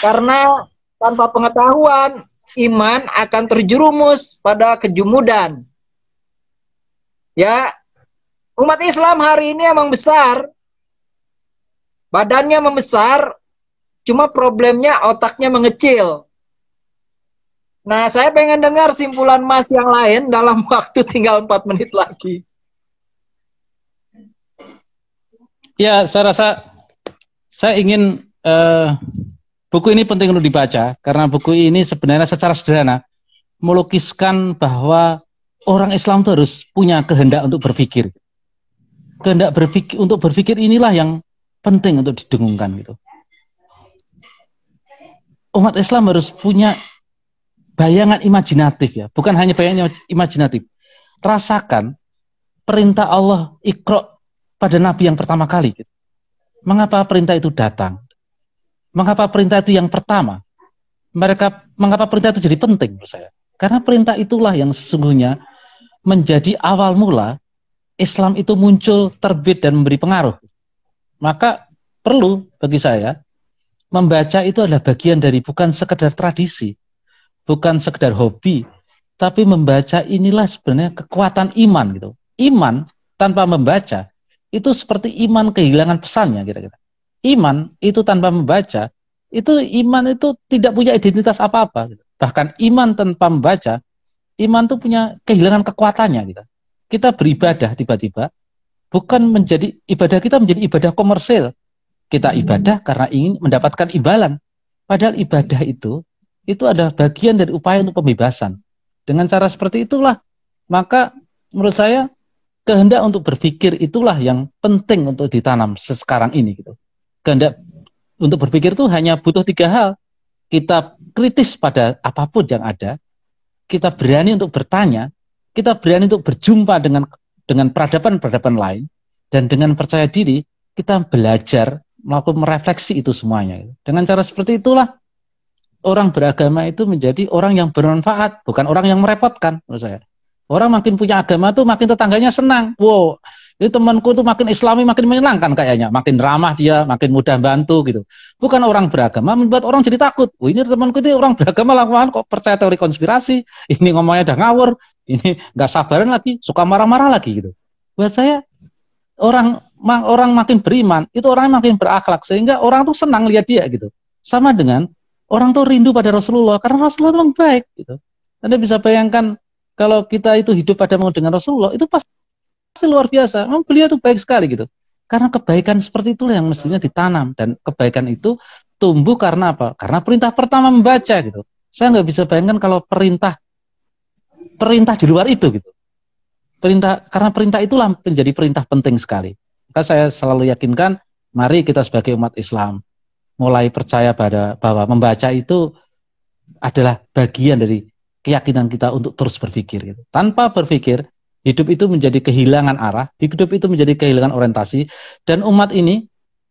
karena tanpa pengetahuan iman akan terjerumus pada kejumudan. Ya, umat Islam hari ini emang besar, badannya membesar, cuma problemnya otaknya mengecil. Nah, saya pengen dengar simpulan Mas yang lain dalam waktu tinggal 4 menit lagi. Ya, saya rasa saya ingin uh, buku ini penting untuk dibaca karena buku ini sebenarnya secara sederhana melukiskan bahwa orang Islam terus punya kehendak untuk berpikir. Kehendak berpikir untuk berpikir inilah yang penting untuk didengungkan gitu. Umat Islam harus punya bayangan imajinatif ya, bukan hanya bayangan imajinatif. Rasakan perintah Allah ikro pada nabi yang pertama kali gitu. Mengapa perintah itu datang? Mengapa perintah itu yang pertama? Mereka mengapa perintah itu jadi penting menurut saya? Karena perintah itulah yang sesungguhnya menjadi awal mula Islam itu muncul, terbit dan memberi pengaruh. Maka perlu bagi saya membaca itu adalah bagian dari bukan sekedar tradisi, bukan sekedar hobi, tapi membaca inilah sebenarnya kekuatan iman gitu. Iman tanpa membaca itu seperti iman kehilangan pesannya kira-kira. Iman itu tanpa membaca, itu iman itu tidak punya identitas apa-apa. Gitu. Bahkan iman tanpa membaca, iman itu punya kehilangan kekuatannya. Gitu. Kita beribadah tiba-tiba, bukan menjadi ibadah kita menjadi ibadah komersil. Kita hmm. ibadah karena ingin mendapatkan imbalan. Padahal ibadah itu, itu adalah bagian dari upaya untuk pembebasan. Dengan cara seperti itulah, maka menurut saya kehendak untuk berpikir itulah yang penting untuk ditanam sekarang ini gitu. Kehendak untuk berpikir itu hanya butuh tiga hal. Kita kritis pada apapun yang ada, kita berani untuk bertanya, kita berani untuk berjumpa dengan dengan peradaban-peradaban lain, dan dengan percaya diri kita belajar melakukan merefleksi itu semuanya. Gitu. Dengan cara seperti itulah orang beragama itu menjadi orang yang bermanfaat, bukan orang yang merepotkan menurut saya. Orang makin punya agama tuh makin tetangganya senang. Wow, ini temanku tuh makin islami, makin menyenangkan kayaknya. Makin ramah dia, makin mudah bantu gitu. Bukan orang beragama membuat orang jadi takut. Wah ini temanku itu orang beragama lakukan kok percaya teori konspirasi. Ini ngomongnya udah ngawur. Ini nggak sabaran lagi, suka marah-marah lagi gitu. Buat saya orang orang makin beriman itu orang makin berakhlak sehingga orang tuh senang lihat dia gitu. Sama dengan orang tuh rindu pada Rasulullah karena Rasulullah itu baik gitu. Anda bisa bayangkan kalau kita itu hidup pada mau dengan Rasulullah itu pasti, luar biasa. Memang beliau itu baik sekali gitu. Karena kebaikan seperti itulah yang mestinya ya. ditanam dan kebaikan itu tumbuh karena apa? Karena perintah pertama membaca gitu. Saya nggak bisa bayangkan kalau perintah perintah di luar itu gitu. Perintah karena perintah itulah menjadi perintah penting sekali. Maka saya selalu yakinkan, mari kita sebagai umat Islam mulai percaya pada bahwa membaca itu adalah bagian dari keyakinan kita untuk terus berpikir. Gitu. Tanpa berpikir, hidup itu menjadi kehilangan arah, hidup itu menjadi kehilangan orientasi, dan umat ini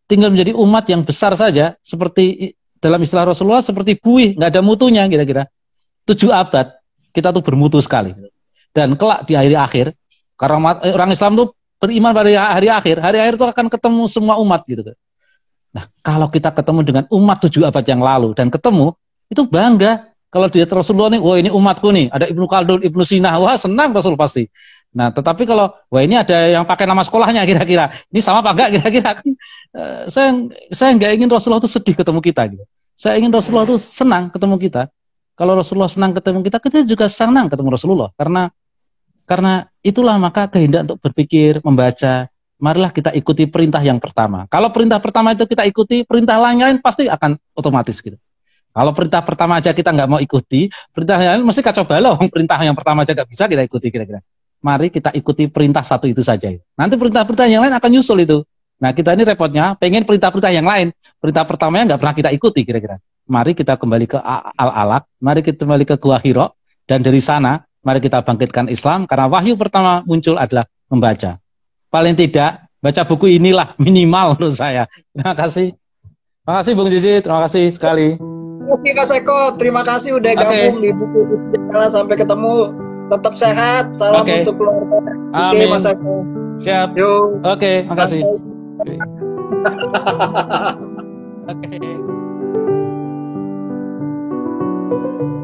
tinggal menjadi umat yang besar saja, seperti dalam istilah Rasulullah seperti buih, nggak ada mutunya kira-kira. Tujuh abad kita tuh bermutu sekali. Dan kelak di hari akhir, karena eh, orang Islam tuh beriman pada hari akhir, hari akhir itu akan ketemu semua umat gitu. Kan. Nah, kalau kita ketemu dengan umat tujuh abad yang lalu dan ketemu, itu bangga kalau dia Rasulullah nih, wah ini umatku nih, ada Ibnu Khaldun, Ibnu Sina, wah senang Rasul pasti. Nah, tetapi kalau wah ini ada yang pakai nama sekolahnya kira-kira, ini sama apa enggak kira-kira? Kan, saya saya nggak ingin Rasulullah itu sedih ketemu kita gitu. Saya ingin Rasulullah itu senang ketemu kita. Kalau Rasulullah senang ketemu kita, kita juga senang ketemu Rasulullah karena karena itulah maka kehendak untuk berpikir, membaca, marilah kita ikuti perintah yang pertama. Kalau perintah pertama itu kita ikuti, perintah lain-lain pasti akan otomatis gitu. Kalau perintah pertama aja kita nggak mau ikuti, perintah yang lain mesti kacau balau. Perintah yang pertama aja nggak bisa kita ikuti kira-kira. Mari kita ikuti perintah satu itu saja. Nanti perintah-perintah yang lain akan nyusul itu. Nah kita ini repotnya, pengen perintah-perintah yang lain. Perintah pertamanya nggak pernah kita ikuti kira-kira. Mari kita kembali ke Al-Alaq, mari kita kembali ke Gua Hiro, dan dari sana mari kita bangkitkan Islam, karena wahyu pertama muncul adalah membaca. Paling tidak, baca buku inilah minimal menurut saya. Terima kasih. Terima kasih Bung Jiji, terima kasih sekali kasih Mas Eko, terima kasih udah okay. gabung di buku Jendela sampai ketemu. Tetap sehat, salam okay. untuk keluarga. Oke, Mas Eko. Siap. Yuk. Oke, okay, makasih. Oke. okay.